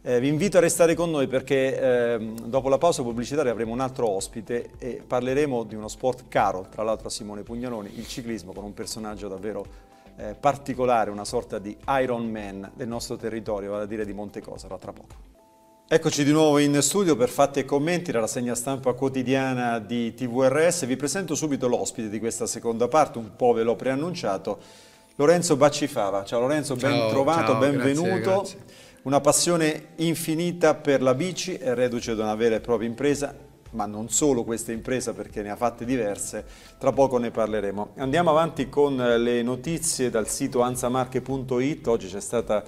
Speaker 1: Eh, vi invito a restare con noi perché ehm, dopo la pausa pubblicitaria avremo un altro ospite e parleremo di uno sport caro, tra l'altro a Simone Pugnaloni, il ciclismo, con un personaggio davvero eh, particolare, una sorta di Iron Man del nostro territorio, vale a dire di Monte a tra poco. Eccoci di nuovo in studio per Fatti e Commenti, la rassegna stampa quotidiana di TVRS. Vi presento subito l'ospite di questa seconda parte, un po' ve l'ho preannunciato, Lorenzo Baccifava. Ciao Lorenzo, ben trovato, ciao, benvenuto. Grazie, grazie. Una passione infinita per la bici, è reduce da una vera e propria impresa ma non solo questa impresa perché ne ha fatte diverse, tra poco ne parleremo. Andiamo avanti con eh, le notizie dal sito anzamarche.it, oggi c'è stata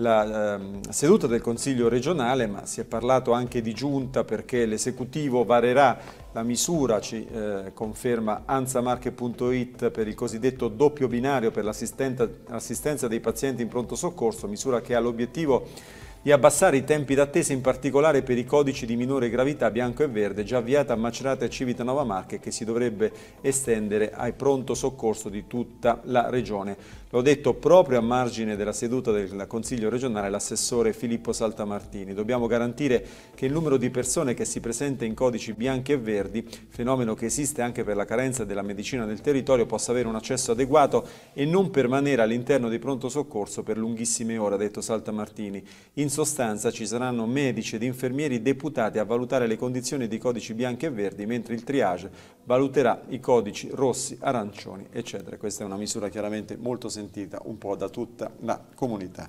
Speaker 1: la eh, seduta del Consiglio regionale, ma si è parlato anche di giunta perché l'esecutivo varerà la misura, ci eh, conferma anzamarche.it per il cosiddetto doppio binario per l'assistenza dei pazienti in pronto soccorso, misura che ha l'obiettivo di abbassare i tempi d'attesa in particolare per i codici di minore gravità bianco e verde già avviata a Macerata e Civitanova Marche che si dovrebbe estendere ai pronto soccorso di tutta la regione. L'ho detto proprio a margine della seduta del Consiglio regionale l'assessore Filippo Saltamartini. Dobbiamo garantire che il numero di persone che si presenta in codici bianchi e verdi, fenomeno che esiste anche per la carenza della medicina del territorio, possa avere un accesso adeguato e non permanere all'interno di pronto soccorso per lunghissime ore, ha detto Saltamartini. In sostanza ci saranno medici ed infermieri deputati a valutare le condizioni di codici bianchi e verdi, mentre il triage valuterà i codici rossi, arancioni, eccetera. Questa è una misura chiaramente molto sentita un po' da tutta la comunità.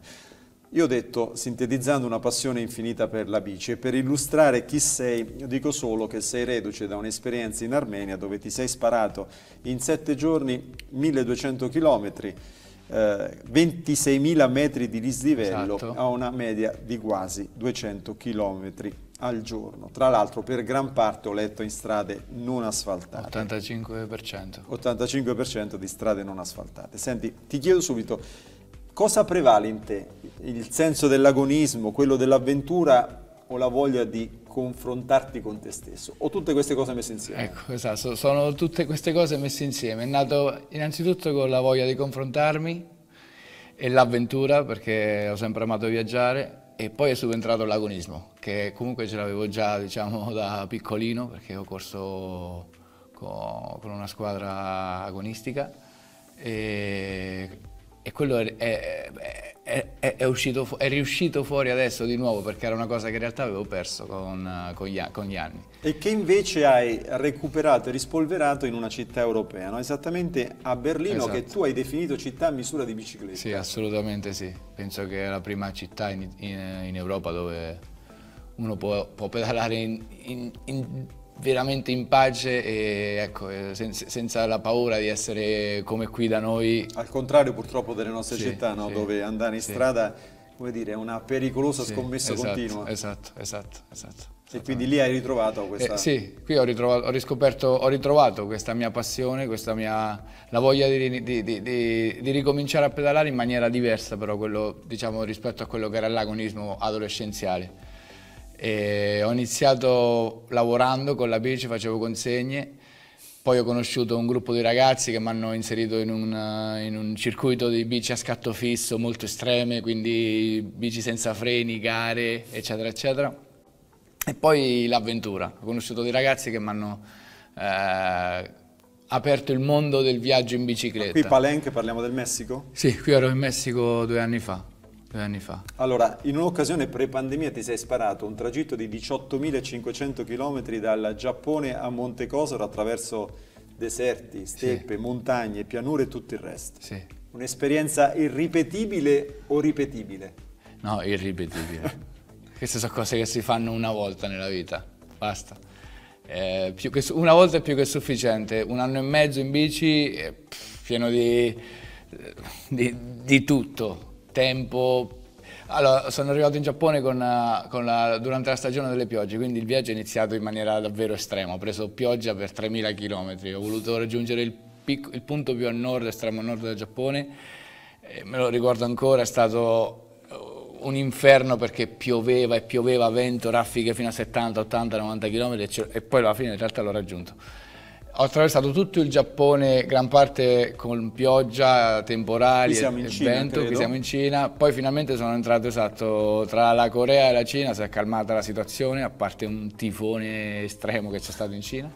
Speaker 1: Io ho detto, sintetizzando una passione infinita per la bici, e per illustrare chi sei, dico solo che sei reduce da un'esperienza in Armenia dove ti sei sparato in sette giorni 1200 chilometri, eh, 26.000 metri di dislivello esatto. a una media di quasi 200 km al giorno. Tra l'altro per gran parte ho letto in strade non asfaltate. 85%. 85% di strade non asfaltate. Senti, ti chiedo subito, cosa prevale in te? Il senso dell'agonismo, quello dell'avventura o la voglia di confrontarti con te stesso o tutte queste cose messe insieme? Ecco,
Speaker 3: esatto, sono tutte queste cose messe insieme. È nato innanzitutto con la voglia di confrontarmi e l'avventura perché ho sempre amato viaggiare e poi è subentrato l'agonismo che comunque ce l'avevo già diciamo da piccolino perché ho corso con una squadra agonistica e e quello è, è, è, è, uscito, è riuscito fuori adesso di nuovo perché era una cosa che in realtà avevo perso con, con, gli,
Speaker 1: con gli, anni. E che invece hai recuperato e rispolverato in una città europea, no? esattamente a Berlino esatto. che tu hai definito città a misura di bicicletta. Sì,
Speaker 3: assolutamente sì, penso che è la prima città in, in, in Europa dove uno può, può pedalare in, in veramente in pace e ecco, eh, sen senza la paura di essere come qui da noi. Al contrario purtroppo delle nostre sì, città, no? sì, dove andare in sì. strada
Speaker 1: come dire, è una pericolosa scommessa esatto, continua. Esatto, esatto, esatto. E quindi lì hai ritrovato eh, questa... Eh, sì,
Speaker 3: qui ho, ritrovato, ho riscoperto, ho ritrovato questa mia passione, questa mia, la voglia di, di, di, di, ricominciare a pedalare in maniera diversa però quello, diciamo, rispetto a quello che era l'agonismo adolescenziale e ho iniziato lavorando con la bici, facevo consegne, poi ho conosciuto un gruppo di ragazzi che mi hanno inserito in un, in un, circuito di bici a scatto fisso molto estreme, quindi bici senza freni, gare, eccetera, eccetera. E poi l'avventura. Ho conosciuto dei ragazzi che mi hanno eh, aperto il mondo del
Speaker 1: viaggio in bicicletta. Ma qui Palenque parliamo del Messico?
Speaker 3: Sì, qui ero in Messico due anni fa. Due anni fa.
Speaker 1: Allora, in un'occasione pre-pandemia ti sei sparato un tragitto di 18.500 km dal Giappone a Monte Montecosoro attraverso deserti, steppe, sì. montagne, pianure e tutto il resto. Sì. Un'esperienza irripetibile o ripetibile?
Speaker 3: No, irripetibile. Queste sono cose che si fanno una volta nella vita, basta. Eh, che, una volta è più che sufficiente, un anno e mezzo in bici è eh, pieno di, eh, di, di tutto, tempo. Allora, sono arrivato in Giappone con, eh, con la, durante la stagione delle piogge, quindi il viaggio è iniziato in maniera davvero estrema. Ho preso pioggia per 3.000 km, ho voluto raggiungere il, picco, il punto più a nord, estremo a nord del Giappone. E me lo ricordo ancora, è stato eh, un inferno perché pioveva e pioveva, vento, raffiche fino a 70, 80, 90 km e, e poi alla fine in realtà l'ho raggiunto. Ho attraversato tutto il Giappone, gran parte con pioggia, temporali e vento, Cina, qui siamo in Cina. Poi finalmente sono entrato, esatto, tra la Corea e la Cina, si è calmata la situazione, a parte un tifone estremo che c'è stato in Cina.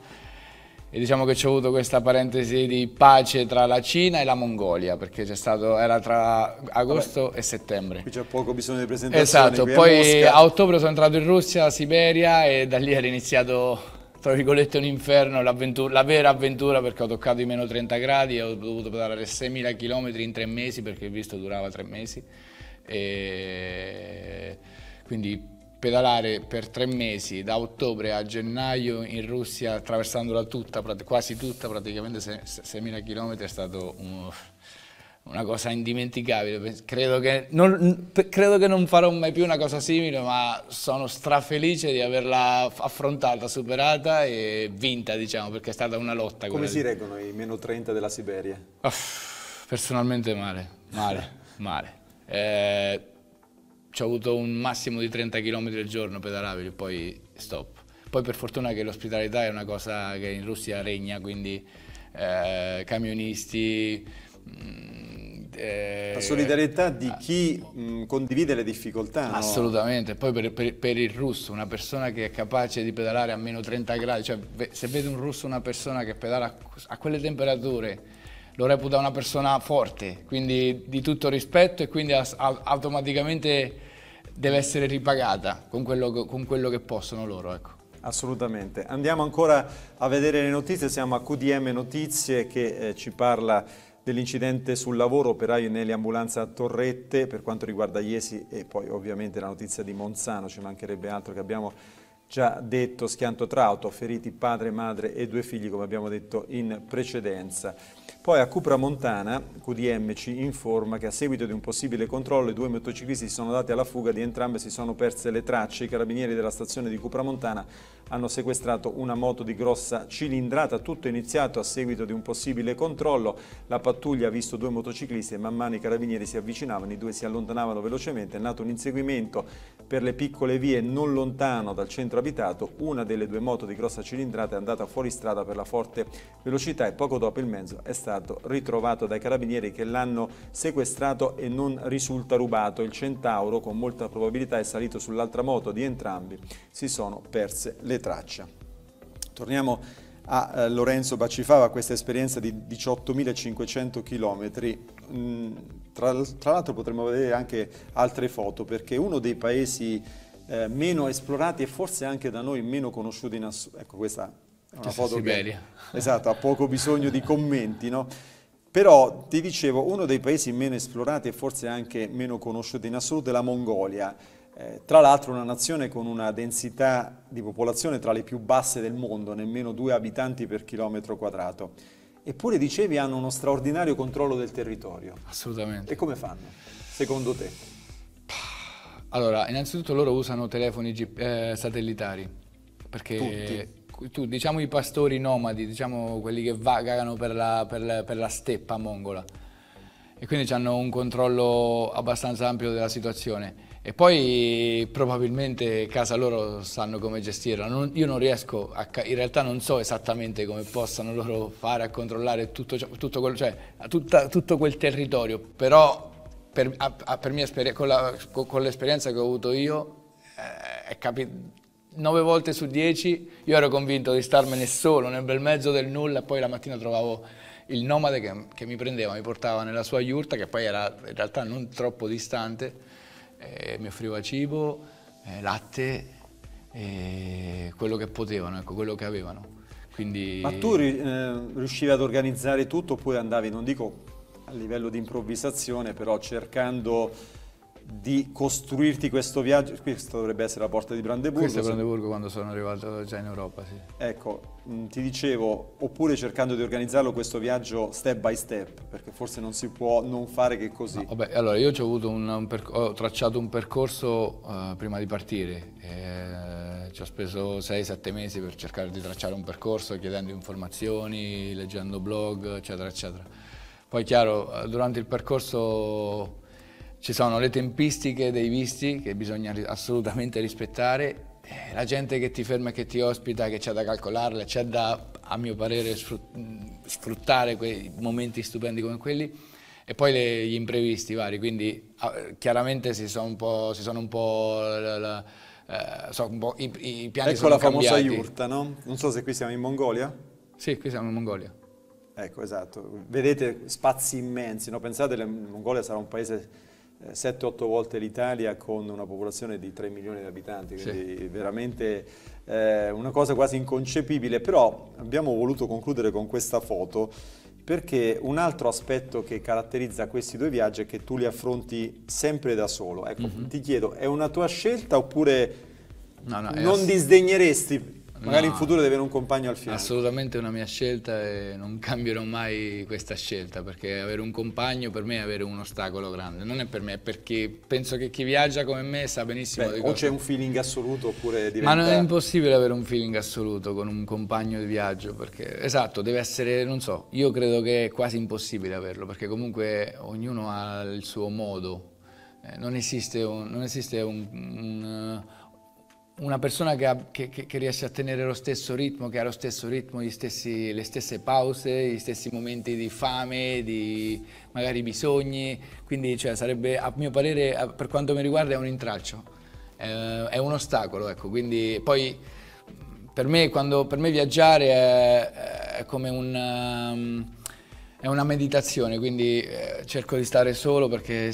Speaker 3: E diciamo che ho avuto questa parentesi di pace tra la Cina e la Mongolia, perché c'è stato, era tra agosto Vabbè, e settembre. Qui
Speaker 1: c'è poco bisogno di presentazione. Esatto, poi a, a
Speaker 3: ottobre sono entrato in Russia, Siberia e da lì era iniziato tra virgolette un inferno, la vera avventura perché ho toccato i meno 30 gradi e ho dovuto pedalare 6.000 km in tre mesi perché il visto durava tre mesi. E quindi pedalare per tre mesi da ottobre a gennaio in Russia attraversandola tutta, quasi tutta, praticamente 6.000 km è stato un una cosa indimenticabile, credo che, non, credo che, non, farò mai più una cosa simile, ma sono strafelice di averla affrontata, superata e vinta, diciamo, perché è stata una lotta. Come si lì. reggono
Speaker 1: i meno 30 della Siberia? Oh,
Speaker 3: personalmente male, male, male. Eh, ho avuto un massimo di 30 km al giorno pedalabili, poi stop. Poi per fortuna che l'ospitalità è una cosa che in Russia regna, quindi eh, camionisti Mm,
Speaker 1: eh, la solidarietà di ah. chi mm, condivide le difficoltà. No? Assolutamente,
Speaker 3: poi per, per, per, il russo, una persona che è capace di pedalare a meno 30 gradi, cioè se vede un russo una persona che pedala a, quelle temperature, lo reputa una persona forte, quindi di tutto rispetto e quindi automaticamente
Speaker 1: deve essere ripagata con quello, con quello che possono loro. Ecco. Assolutamente. Andiamo ancora a vedere le notizie, siamo a QDM Notizie che eh, ci parla dell'incidente sul lavoro operaio in eliambulanza a Torrette per quanto riguarda Iesi e poi ovviamente la notizia di Monzano, ci mancherebbe altro che abbiamo già detto, schianto tra auto, feriti padre, madre e due figli come abbiamo detto in precedenza. Poi a Cupra Montana, QDM ci informa che a seguito di un possibile controllo i due motociclisti si sono dati alla fuga, di entrambe si sono perse le tracce. I carabinieri della stazione di Cupra Montana hanno sequestrato una moto di grossa cilindrata, tutto è iniziato a seguito di un possibile controllo. La pattuglia ha visto due motociclisti e man mano i carabinieri si avvicinavano, i due si allontanavano velocemente, è nato un inseguimento per le piccole vie non lontano dal centro abitato, una delle due moto di grossa cilindrata è andata fuori strada per la forte velocità e poco dopo il mezzo è stato stato ritrovato dai carabinieri che l'hanno sequestrato e non risulta rubato. Il Centauro con molta probabilità è salito sull'altra moto, di entrambi si sono perse le tracce. Torniamo a eh, Lorenzo Bacifava, questa esperienza di 18.500 km. Mm, tra, tra l'altro potremmo vedere anche altre foto perché uno dei paesi eh, meno esplorati e forse anche da noi meno conosciuti in assoluto. Ecco, questa una foto Siberia. Che, esatto, ha poco bisogno di commenti, no? Però ti dicevo, uno dei paesi meno esplorati e forse anche meno conosciuti in assoluto è la Mongolia. Eh, tra l'altro una nazione con una densità di popolazione tra le più basse del mondo, nemmeno due abitanti per chilometro quadrato. Eppure dicevi hanno uno straordinario controllo del territorio. Assolutamente. E come fanno, secondo te?
Speaker 3: Allora, innanzitutto loro usano telefoni eh, satellitari. Perché... Tutti tu, diciamo i pastori nomadi, diciamo quelli che vagano per la, per la, per la steppa mongola e quindi hanno un controllo abbastanza ampio della situazione. E poi probabilmente casa loro sanno come gestirla. Non, io non riesco, a, in realtà non so esattamente come possano loro fare a controllare tutto, tutto, quel, cioè, tutta, tutto quel, territorio, però per, a, a, per con, l'esperienza che ho avuto io eh, è capito 9 volte su 10 io ero convinto di starmene solo nel bel mezzo del nulla e poi la mattina trovavo il nomade che, che, mi prendeva, mi portava nella sua yurta che poi era in realtà non troppo distante, eh, mi offriva cibo, eh, latte e eh, quello che potevano, ecco, quello che avevano. Quindi... Ma tu
Speaker 1: eh, riuscivi ad organizzare tutto oppure andavi, non dico a livello di improvvisazione, però cercando di costruirti questo viaggio, questa dovrebbe essere la porta di Brandeburgo. Questa è Brandeburgo quando sono arrivato già in Europa, sì. Ecco, mm, ti dicevo, oppure cercando di organizzarlo questo viaggio step by step, perché forse non si può non fare che così. No, vabbè,
Speaker 3: allora io un, un ho tracciato un percorso uh, prima di partire, e, uh, ci ho speso 6-7 mesi per cercare di tracciare un percorso, chiedendo informazioni, leggendo blog, eccetera, eccetera. Poi chiaro, eh, durante il percorso ci sono le tempistiche dei visti che bisogna assolutamente rispettare eh, la gente che ti ferma e che ti ospita, che c'è da calcolarla, c'è da, a mio parere, sfruttare quei momenti stupendi come quelli e poi le, gli imprevisti vari, quindi ah, chiaramente si sono un po', sono un po', la, la, eh, sono un po i, i, piani ecco sono cambiati. Ecco la famosa yurta,
Speaker 1: no? Non so se qui siamo in Mongolia? Sì, qui siamo in Mongolia. Ecco, esatto. Vedete spazi immensi, no? Pensate, la Mongolia sarà un paese 7-8 volte l'Italia con una popolazione di 3 milioni di abitanti, quindi sì. veramente eh, una cosa quasi inconcepibile, però abbiamo voluto concludere con questa foto perché un altro aspetto che caratterizza questi due viaggi è che tu li affronti sempre da solo. Ecco, mm -hmm. ti chiedo, è una tua scelta oppure no, no, non disdegneresti Magari no, in futuro di avere un compagno
Speaker 3: al fianco. Assolutamente una mia scelta e non cambierò mai questa scelta perché avere un compagno per me è avere un ostacolo grande. Non è per me, è perché penso che chi viaggia come me sa benissimo Beh, di O c'è un feeling assoluto oppure diventa... Ma non è impossibile avere un feeling assoluto con un compagno di viaggio perché... Esatto, deve essere, non so, io credo che è quasi impossibile averlo perché comunque ognuno ha il suo modo. Eh, non esiste un... Non esiste un, un una persona che, ha, che, che, riesce a tenere lo stesso ritmo, che ha lo stesso ritmo, stessi, le stesse pause, gli stessi momenti di fame, di magari bisogni, quindi cioè, sarebbe a mio parere per quanto mi riguarda è un intralcio, eh, è un ostacolo, ecco, quindi poi per me, quando, per me viaggiare è, è come un, è una meditazione, quindi eh, cerco di stare solo perché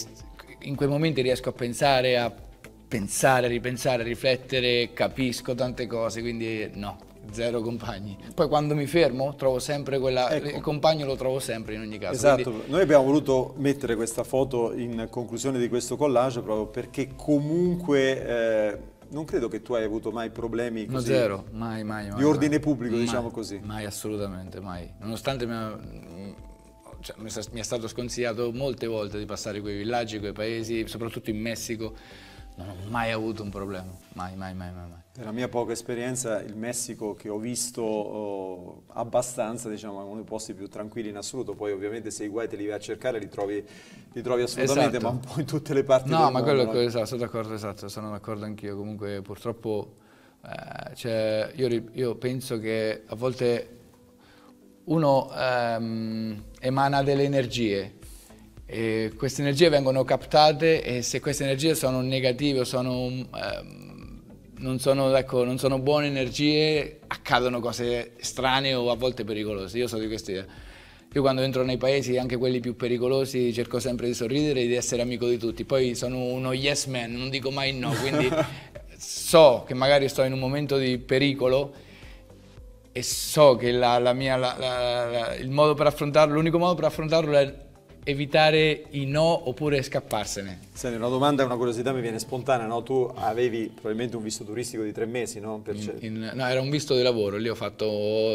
Speaker 3: in quei momenti riesco a pensare, a pensare, ripensare, riflettere, capisco tante cose, quindi
Speaker 1: no, zero compagni.
Speaker 3: Poi quando mi fermo trovo sempre quella... Ecco. Il compagno lo trovo sempre in
Speaker 1: ogni caso. Esatto, quindi... noi abbiamo voluto mettere questa foto in conclusione di questo collage proprio perché comunque... Eh, non credo che tu hai avuto mai problemi così. No, zero, mai,
Speaker 3: mai, mai Di ordine mai. pubblico, mai, diciamo così. Mai, assolutamente, mai. Nonostante mi, cioè, mi è stato sconsigliato molte volte di passare quei villaggi, quei paesi, soprattutto in Messico, non ho mai avuto un problema, mai, mai, mai, mai. mai.
Speaker 1: Nella mia poca esperienza, il Messico che ho visto oh, abbastanza, diciamo, è uno dei posti più tranquilli in assoluto, poi ovviamente se i guai te li vai a cercare li trovi, li trovi assolutamente, esatto. ma un po' in tutte le parti no, del mondo. No, ma quello è esatto,
Speaker 3: sono d'accordo, esatto, sono d'accordo anch'io, comunque purtroppo, eh, cioè, io, io, penso che a volte uno ehm, emana delle energie, e queste energie vengono captate e se queste energie sono negative, sono, ehm, non, sono, ecco, non, sono, buone energie, accadono cose strane o a volte pericolose. Io so di queste. Eh. Io quando entro nei paesi, anche quelli più pericolosi, cerco sempre di sorridere e di essere amico di tutti. Poi sono uno yes man, non dico mai no, quindi so che magari sto in un momento di pericolo e so che la, la mia, la, il modo per affrontarlo, l'unico modo per affrontarlo è evitare i no oppure scapparsene?
Speaker 1: Senti, una domanda, una curiosità mi viene spontanea, no? Tu avevi probabilmente un visto turistico di tre mesi, no? In, in, no, era un
Speaker 3: visto di lavoro, lì ho fatto...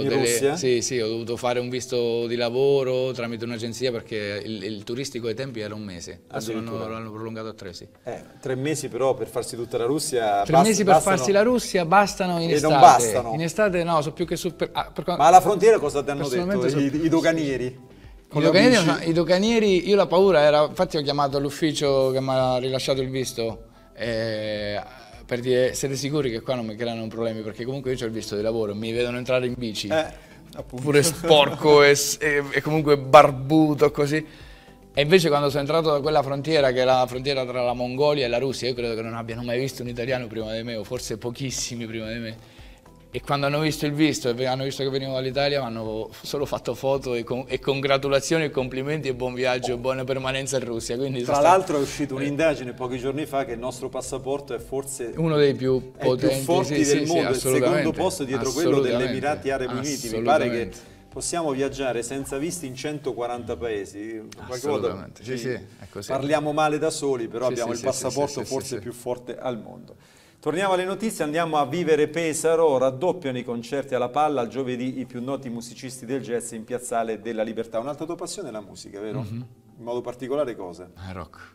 Speaker 3: In delle, Russia? Sì, sì, ho dovuto fare un visto di lavoro tramite un'agenzia perché il, il, turistico ai tempi era un mese, adesso l'hanno, prolungato a tre, sì.
Speaker 1: Eh, tre mesi però per farsi tutta la Russia... Tre basta, mesi per bastano, farsi la
Speaker 3: Russia bastano in e estate. non bastano. In estate no, sono più che super... Ah, per, Ma alla frontiera cosa ti hanno detto i,
Speaker 1: i doganieri? I docanieri, no,
Speaker 3: I docanieri, io la paura era, infatti ho chiamato l'ufficio che mi ha rilasciato il visto eh, per dire siete sicuri che qua non mi creano problemi perché comunque io ho il visto di lavoro, mi vedono entrare in bici, eh,
Speaker 2: pure sporco e,
Speaker 3: e, e comunque barbuto così. E invece quando sono entrato da quella frontiera, che è la frontiera tra la Mongolia e la Russia, io credo che non abbiano mai visto un italiano prima di me, o forse pochissimi prima di me e quando hanno visto il visto e hanno visto che venivo dall'Italia mi hanno solo fatto foto e, con, e, congratulazioni e complimenti e buon viaggio e buona permanenza in Russia. Quindi Tra l'altro
Speaker 1: è uscita eh. un'indagine pochi giorni fa che il nostro passaporto è forse uno dei più potenti più forti sì, del sì, mondo, sì, il secondo posto dietro quello degli Emirati Arabi Uniti. Mi pare che possiamo viaggiare senza visti in 140 paesi. Assolutamente. volta sì, parliamo male da soli, però abbiamo il passaporto forse più forte al mondo. Torniamo alle notizie, andiamo a vivere Pesaro, raddoppiano i concerti alla palla, al giovedì i più noti musicisti del jazz in Piazzale della Libertà. Un'altra tua passione è la musica, vero? Mm -hmm. In modo particolare cosa? Ah, rock.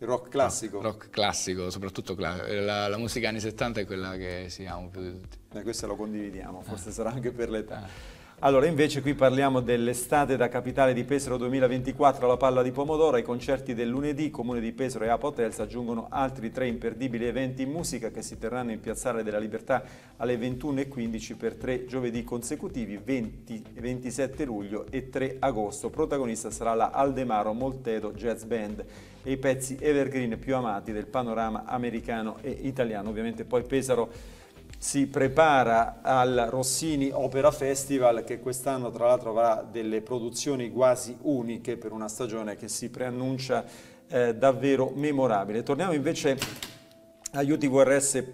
Speaker 1: Il rock classico? Rock, ah, rock classico, soprattutto cla eh, la, la, musica anni 70 è quella che si ama più di tutti. Eh, questa lo condividiamo, forse ah. sarà anche per l'età. Ah. Allora, invece qui parliamo dell'estate da capitale di Pesaro 2024 alla Palla di Pomodoro, I concerti del lunedì, Comune di Pesaro e Apo Hotel aggiungono altri tre imperdibili eventi in musica che si terranno in Piazzale della Libertà alle 21.15 per tre giovedì consecutivi, 20, 27 luglio e 3 agosto. Protagonista sarà la Aldemaro Moltedo Jazz Band e i pezzi evergreen più amati del panorama americano e italiano. Ovviamente poi Pesaro si prepara al Rossini Opera Festival che quest'anno tra l'altro avrà delle produzioni quasi uniche per una stagione che si preannuncia eh, davvero memorabile. Torniamo invece a utvrs.it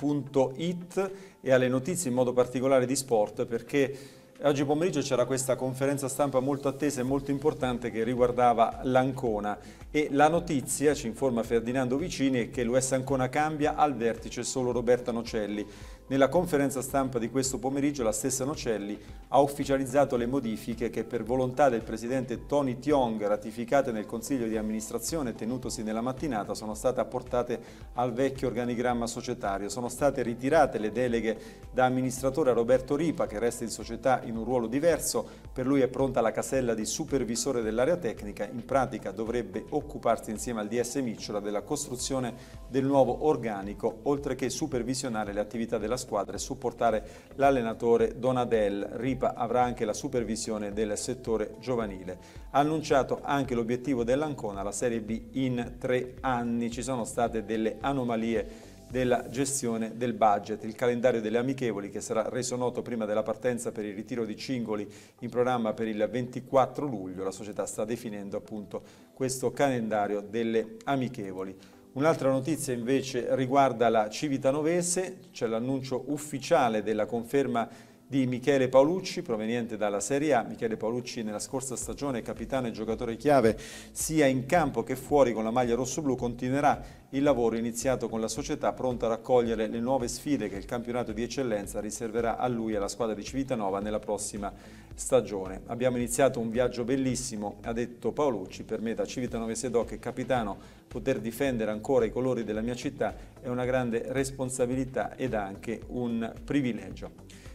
Speaker 1: e alle notizie in modo particolare di sport perché oggi pomeriggio c'era questa conferenza stampa molto attesa e molto importante che riguardava l'Ancona e la notizia, ci informa Ferdinando Vicini, è che l'US Ancona cambia al vertice solo Roberta Nocelli. Nella conferenza stampa di questo pomeriggio la stessa Nocelli ha ufficializzato le modifiche che per volontà del presidente Tony Tiong ratificate nel Consiglio di amministrazione tenutosi nella mattinata sono state apportate al vecchio organigramma societario. Sono state ritirate le deleghe da amministratore a Roberto Ripa che resta in società in un ruolo diverso, per lui è pronta la casella di supervisore dell'area tecnica, in pratica dovrebbe occuparsi insieme al DS Micciola della costruzione del nuovo organico oltre che supervisionare le attività della squadra e supportare l'allenatore Donadel. Ripa avrà anche la supervisione del settore giovanile. Ha annunciato anche l'obiettivo dell'Ancona, la Serie B in tre anni. Ci sono state delle anomalie della gestione del budget. Il calendario delle amichevoli che sarà reso noto prima della partenza per il ritiro di Cingoli in programma per il 24 luglio. La società sta definendo appunto questo calendario delle amichevoli. Un'altra notizia invece riguarda la Civitanovese, c'è l'annuncio ufficiale della conferma di Michele Paolucci proveniente dalla Serie A. Michele Paolucci nella scorsa stagione capitano e giocatore chiave sia in campo che fuori con la maglia rossoblu continuerà il lavoro iniziato con la società pronta a raccogliere le nuove sfide che il campionato di eccellenza riserverà a lui e alla squadra di Civitanova nella prossima stagione. Abbiamo iniziato un viaggio bellissimo, ha detto Paolucci, per me da Civitanove Sedoc e capitano poter difendere ancora i colori della mia città è una grande responsabilità ed anche un privilegio.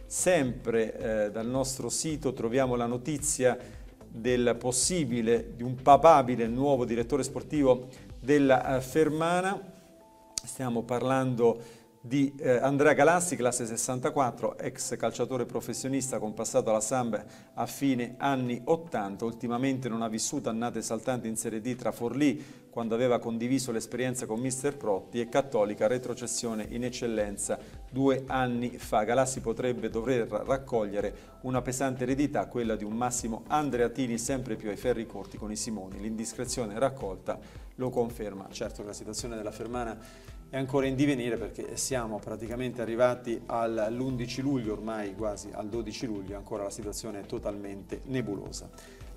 Speaker 1: Sempre eh, dal nostro sito troviamo la notizia del possibile, di un papabile nuovo direttore sportivo della eh, Fermana, stiamo parlando di di eh, Andrea Galassi, classe 64, ex calciatore professionista con passato alla Samb a fine anni 80, ultimamente non ha vissuto annate saltanti in Serie D tra Forlì, quando aveva condiviso l'esperienza con Mister Protti e Cattolica retrocessione in eccellenza due anni fa. Galassi potrebbe dover raccogliere una pesante eredità, quella di un Massimo Andreatini sempre più ai ferri corti con i Simoni. L'indiscrezione raccolta lo conferma. Certo che la situazione della Fermana è ancora in divenire perché siamo praticamente arrivati all'11 luglio, ormai quasi al 12 luglio, ancora la situazione è totalmente nebulosa.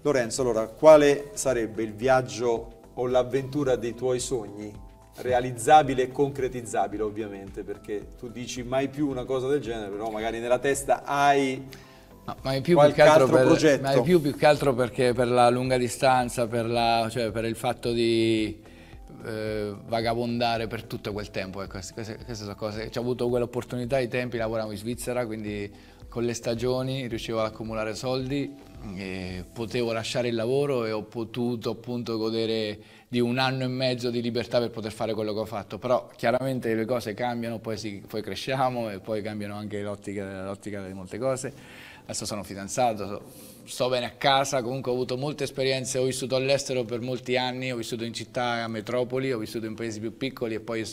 Speaker 1: Lorenzo, allora, quale sarebbe il viaggio o l'avventura dei tuoi sogni? Realizzabile e concretizzabile ovviamente, perché tu dici mai più una cosa del genere, però magari nella testa hai
Speaker 3: No, ma è più, più che altro, altro per, ma è più, più che altro perché per la lunga distanza, per, la, cioè per il fatto di eh, vagabondare per tutto quel tempo. Ecco, queste, queste, sono cose. Ci ho avuto quell'opportunità ai tempi, lavoravo in Svizzera, quindi con le stagioni riuscivo ad accumulare soldi, potevo lasciare il lavoro e ho potuto appunto godere di un anno e mezzo di libertà per poter fare quello che ho fatto. Però chiaramente le cose cambiano, poi, si, poi cresciamo e poi cambiano anche l'ottica, di molte cose. Adesso sono fidanzato, sto bene a casa, comunque ho avuto molte esperienze, ho vissuto all'estero per molti anni, ho vissuto in città, a metropoli, ho vissuto in paesi più piccoli e poi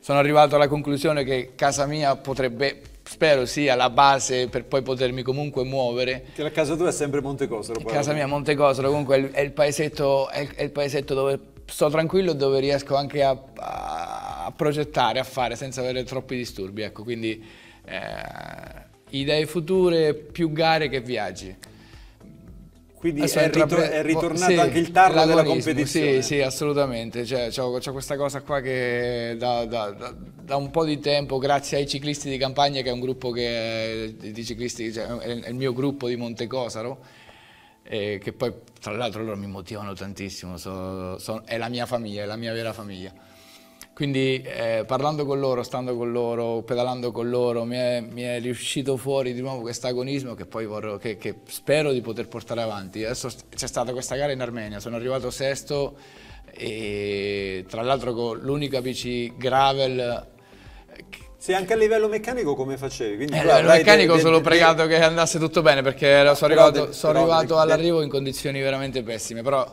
Speaker 3: sono arrivato alla conclusione che casa mia potrebbe, spero sia la base per poi potermi comunque muovere.
Speaker 1: Che la casa tua è sempre Montecosero. Poi. Casa mia
Speaker 3: Montecosero, comunque è il, è il, paesetto, è il, è il paesetto, dove sto tranquillo e dove riesco anche a, a, progettare, a fare senza avere troppi disturbi, ecco, quindi eh, idee future, più gare che viaggi.
Speaker 1: Quindi è, ritor- è, ritornato sì, anche il tarlo della competizione. Sì, sì,
Speaker 3: assolutamente. Cioè, c'ho, c'ho, questa cosa qua che da, da, da, da, un po' di tempo, grazie ai ciclisti di campagna, che è un gruppo che, di ciclisti, cioè, è il mio gruppo di Montecosaro, eh, che poi tra l'altro loro mi motivano tantissimo, so, so, è la mia famiglia, è la mia vera famiglia. Quindi eh, parlando con loro, stando con loro, pedalando con loro, mi è, mi è riuscito fuori di nuovo questo agonismo che poi vorrò, che, che spero di poter portare avanti. Adesso c'è stata questa gara in Armenia, sono arrivato sesto e tra l'altro con l'unica bici gravel
Speaker 1: sì, anche a livello meccanico come facevi? Quindi, eh, il meccanico de, de, sono de, pregato
Speaker 3: che andasse tutto bene perché sono arrivato, sono arrivato all'arrivo in condizioni veramente pessime, però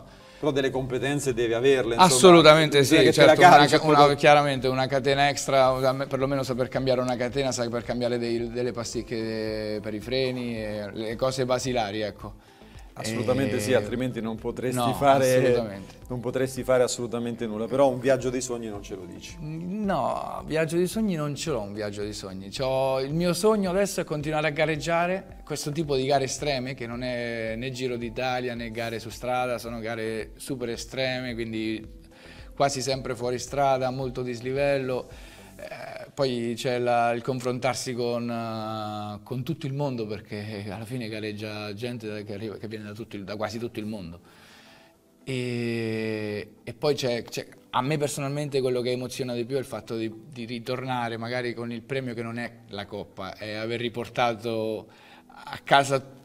Speaker 1: però delle competenze deve averle. Insomma. Assolutamente sì, certo, calci, una, una,
Speaker 3: chiaramente una catena extra, perlomeno saper cambiare una catena, saper cambiare dei, delle pasticche per i freni, le cose basilari ecco. Assolutamente e... sì, eh, altrimenti
Speaker 1: non potresti, no, fare, non potresti, fare, assolutamente nulla, però un viaggio dei sogni non ce lo dici. Mm,
Speaker 3: no, viaggio dei sogni non ce l'ho un viaggio dei sogni, il mio sogno adesso è continuare a gareggiare, questo tipo di gare estreme che non è né Giro d'Italia né gare su strada, sono gare super estreme, quindi quasi sempre fuori strada, molto dislivello. Eh, poi c'è il confrontarsi con, uh, con, tutto il mondo perché alla fine gareggia gente che, arriva, che viene da, tutto, da, quasi tutto il mondo. E, e poi c'è, a me personalmente quello che emoziona di più è il fatto di, di ritornare magari con il premio che non è la coppa, è aver riportato a casa tutti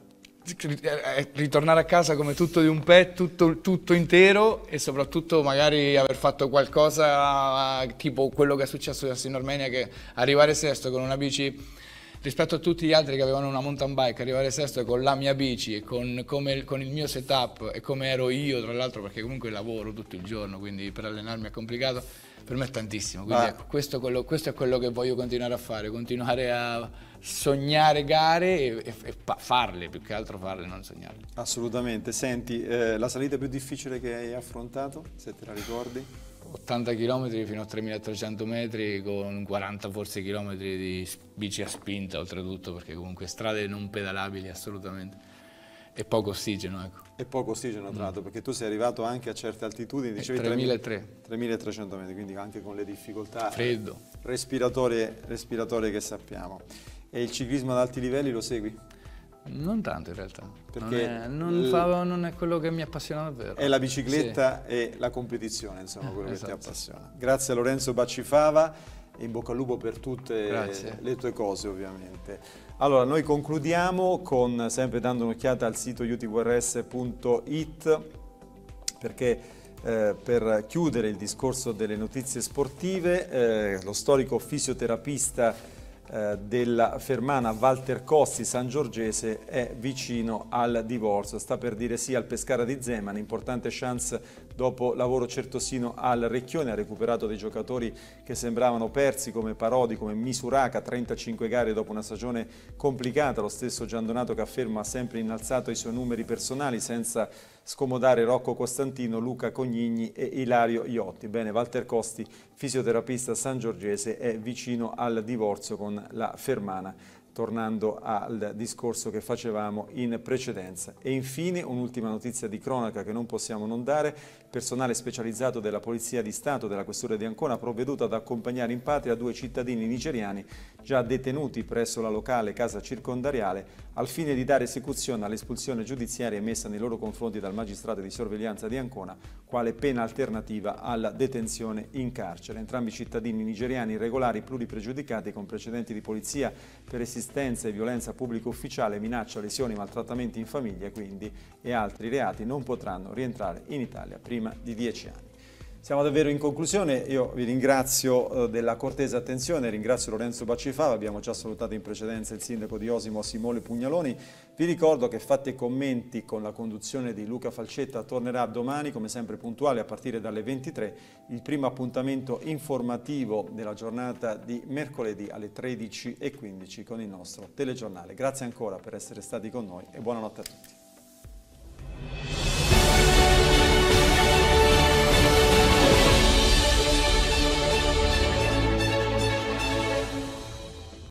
Speaker 3: eh, eh, ritornare a casa come tutto di un pet, tutto, tutto, intero e soprattutto magari aver fatto qualcosa tipo quello che è successo in Armenia che arrivare sesto con una bici rispetto a tutti gli altri che avevano una mountain bike, arrivare sesto con la mia bici e con, come, con il mio setup e come ero io, tra l'altro perché comunque lavoro tutto il giorno, quindi per allenarmi è complicato, per me è tantissimo. Quindi ah. ecco, questo, quello, questo, è quello che voglio continuare a fare, continuare a sognare gare e, e, e farle, più che altro farle, non sognarle.
Speaker 1: Assolutamente. Senti, eh, la salita più difficile che hai affrontato, se te la ricordi? 80 km fino a 3300
Speaker 3: metri con 40 forse km di bici a spinta oltretutto perché comunque strade non pedalabili assolutamente e poco ossigeno ecco.
Speaker 1: E poco ossigeno tra mm. l'altro mm. perché tu sei arrivato anche a certe altitudini eh, dicevi 3300 3300 metri quindi anche con le difficoltà respiratorie, respiratorie che sappiamo e il ciclismo ad alti livelli lo segui? Non tanto in realtà, perché non è, non, fa,
Speaker 3: non è, quello che mi appassiona davvero. È la bicicletta
Speaker 1: sì. e la competizione, insomma, quello esatto. che ti esatto. appassiona. Grazie a Lorenzo Bacifava e in bocca al lupo per tutte Grazie. le tue cose ovviamente. Allora, noi concludiamo con, sempre dando un'occhiata al sito utwrs.it perché eh, per chiudere il discorso delle notizie sportive, eh, lo storico fisioterapista eh, della Fermana Walter Costi San Giorgese è vicino al divorzio, sta per dire sì al Pescara di Zeman, importante chance Dopo lavoro certosino al Recchione ha recuperato dei giocatori che sembravano persi come Parodi, come Misuraca, 35 gare dopo una stagione complicata. Lo stesso Giandonato che afferma ha sempre innalzato i suoi numeri personali senza scomodare Rocco Costantino, Luca Cognigni e Ilario Iotti. Bene, Walter Costi, fisioterapista sangiorgese, è vicino al divorzio con la Fermana tornando al discorso che facevamo in precedenza. E infine un'ultima notizia di cronaca che non possiamo non dare, personale specializzato della Polizia di Stato della Questura di Ancona ha provveduto ad accompagnare in patria due cittadini nigeriani già detenuti presso la locale casa circondariale al fine di dare esecuzione all'espulsione giudiziaria emessa nei loro confronti dal magistrato di sorveglianza di Ancona quale pena alternativa alla detenzione in carcere. Entrambi cittadini nigeriani irregolari pluripregiudicati con precedenti di polizia per esistenza e violenza pubblico ufficiale, minaccia, lesioni, maltrattamenti in famiglia quindi e altri reati non potranno rientrare in Italia prima di dieci anni. Siamo davvero in conclusione, io vi ringrazio eh, della cortese attenzione, ringrazio Lorenzo Bacifava, abbiamo già salutato in precedenza il sindaco di Osimo Simone Pugnaloni, vi ricordo che fatti e commenti con la conduzione di Luca Falcetta tornerà domani come sempre puntuale a partire dalle 23, il primo appuntamento informativo della giornata di mercoledì alle 13.15 con il nostro telegiornale. Grazie ancora per essere stati con noi e buonanotte a tutti.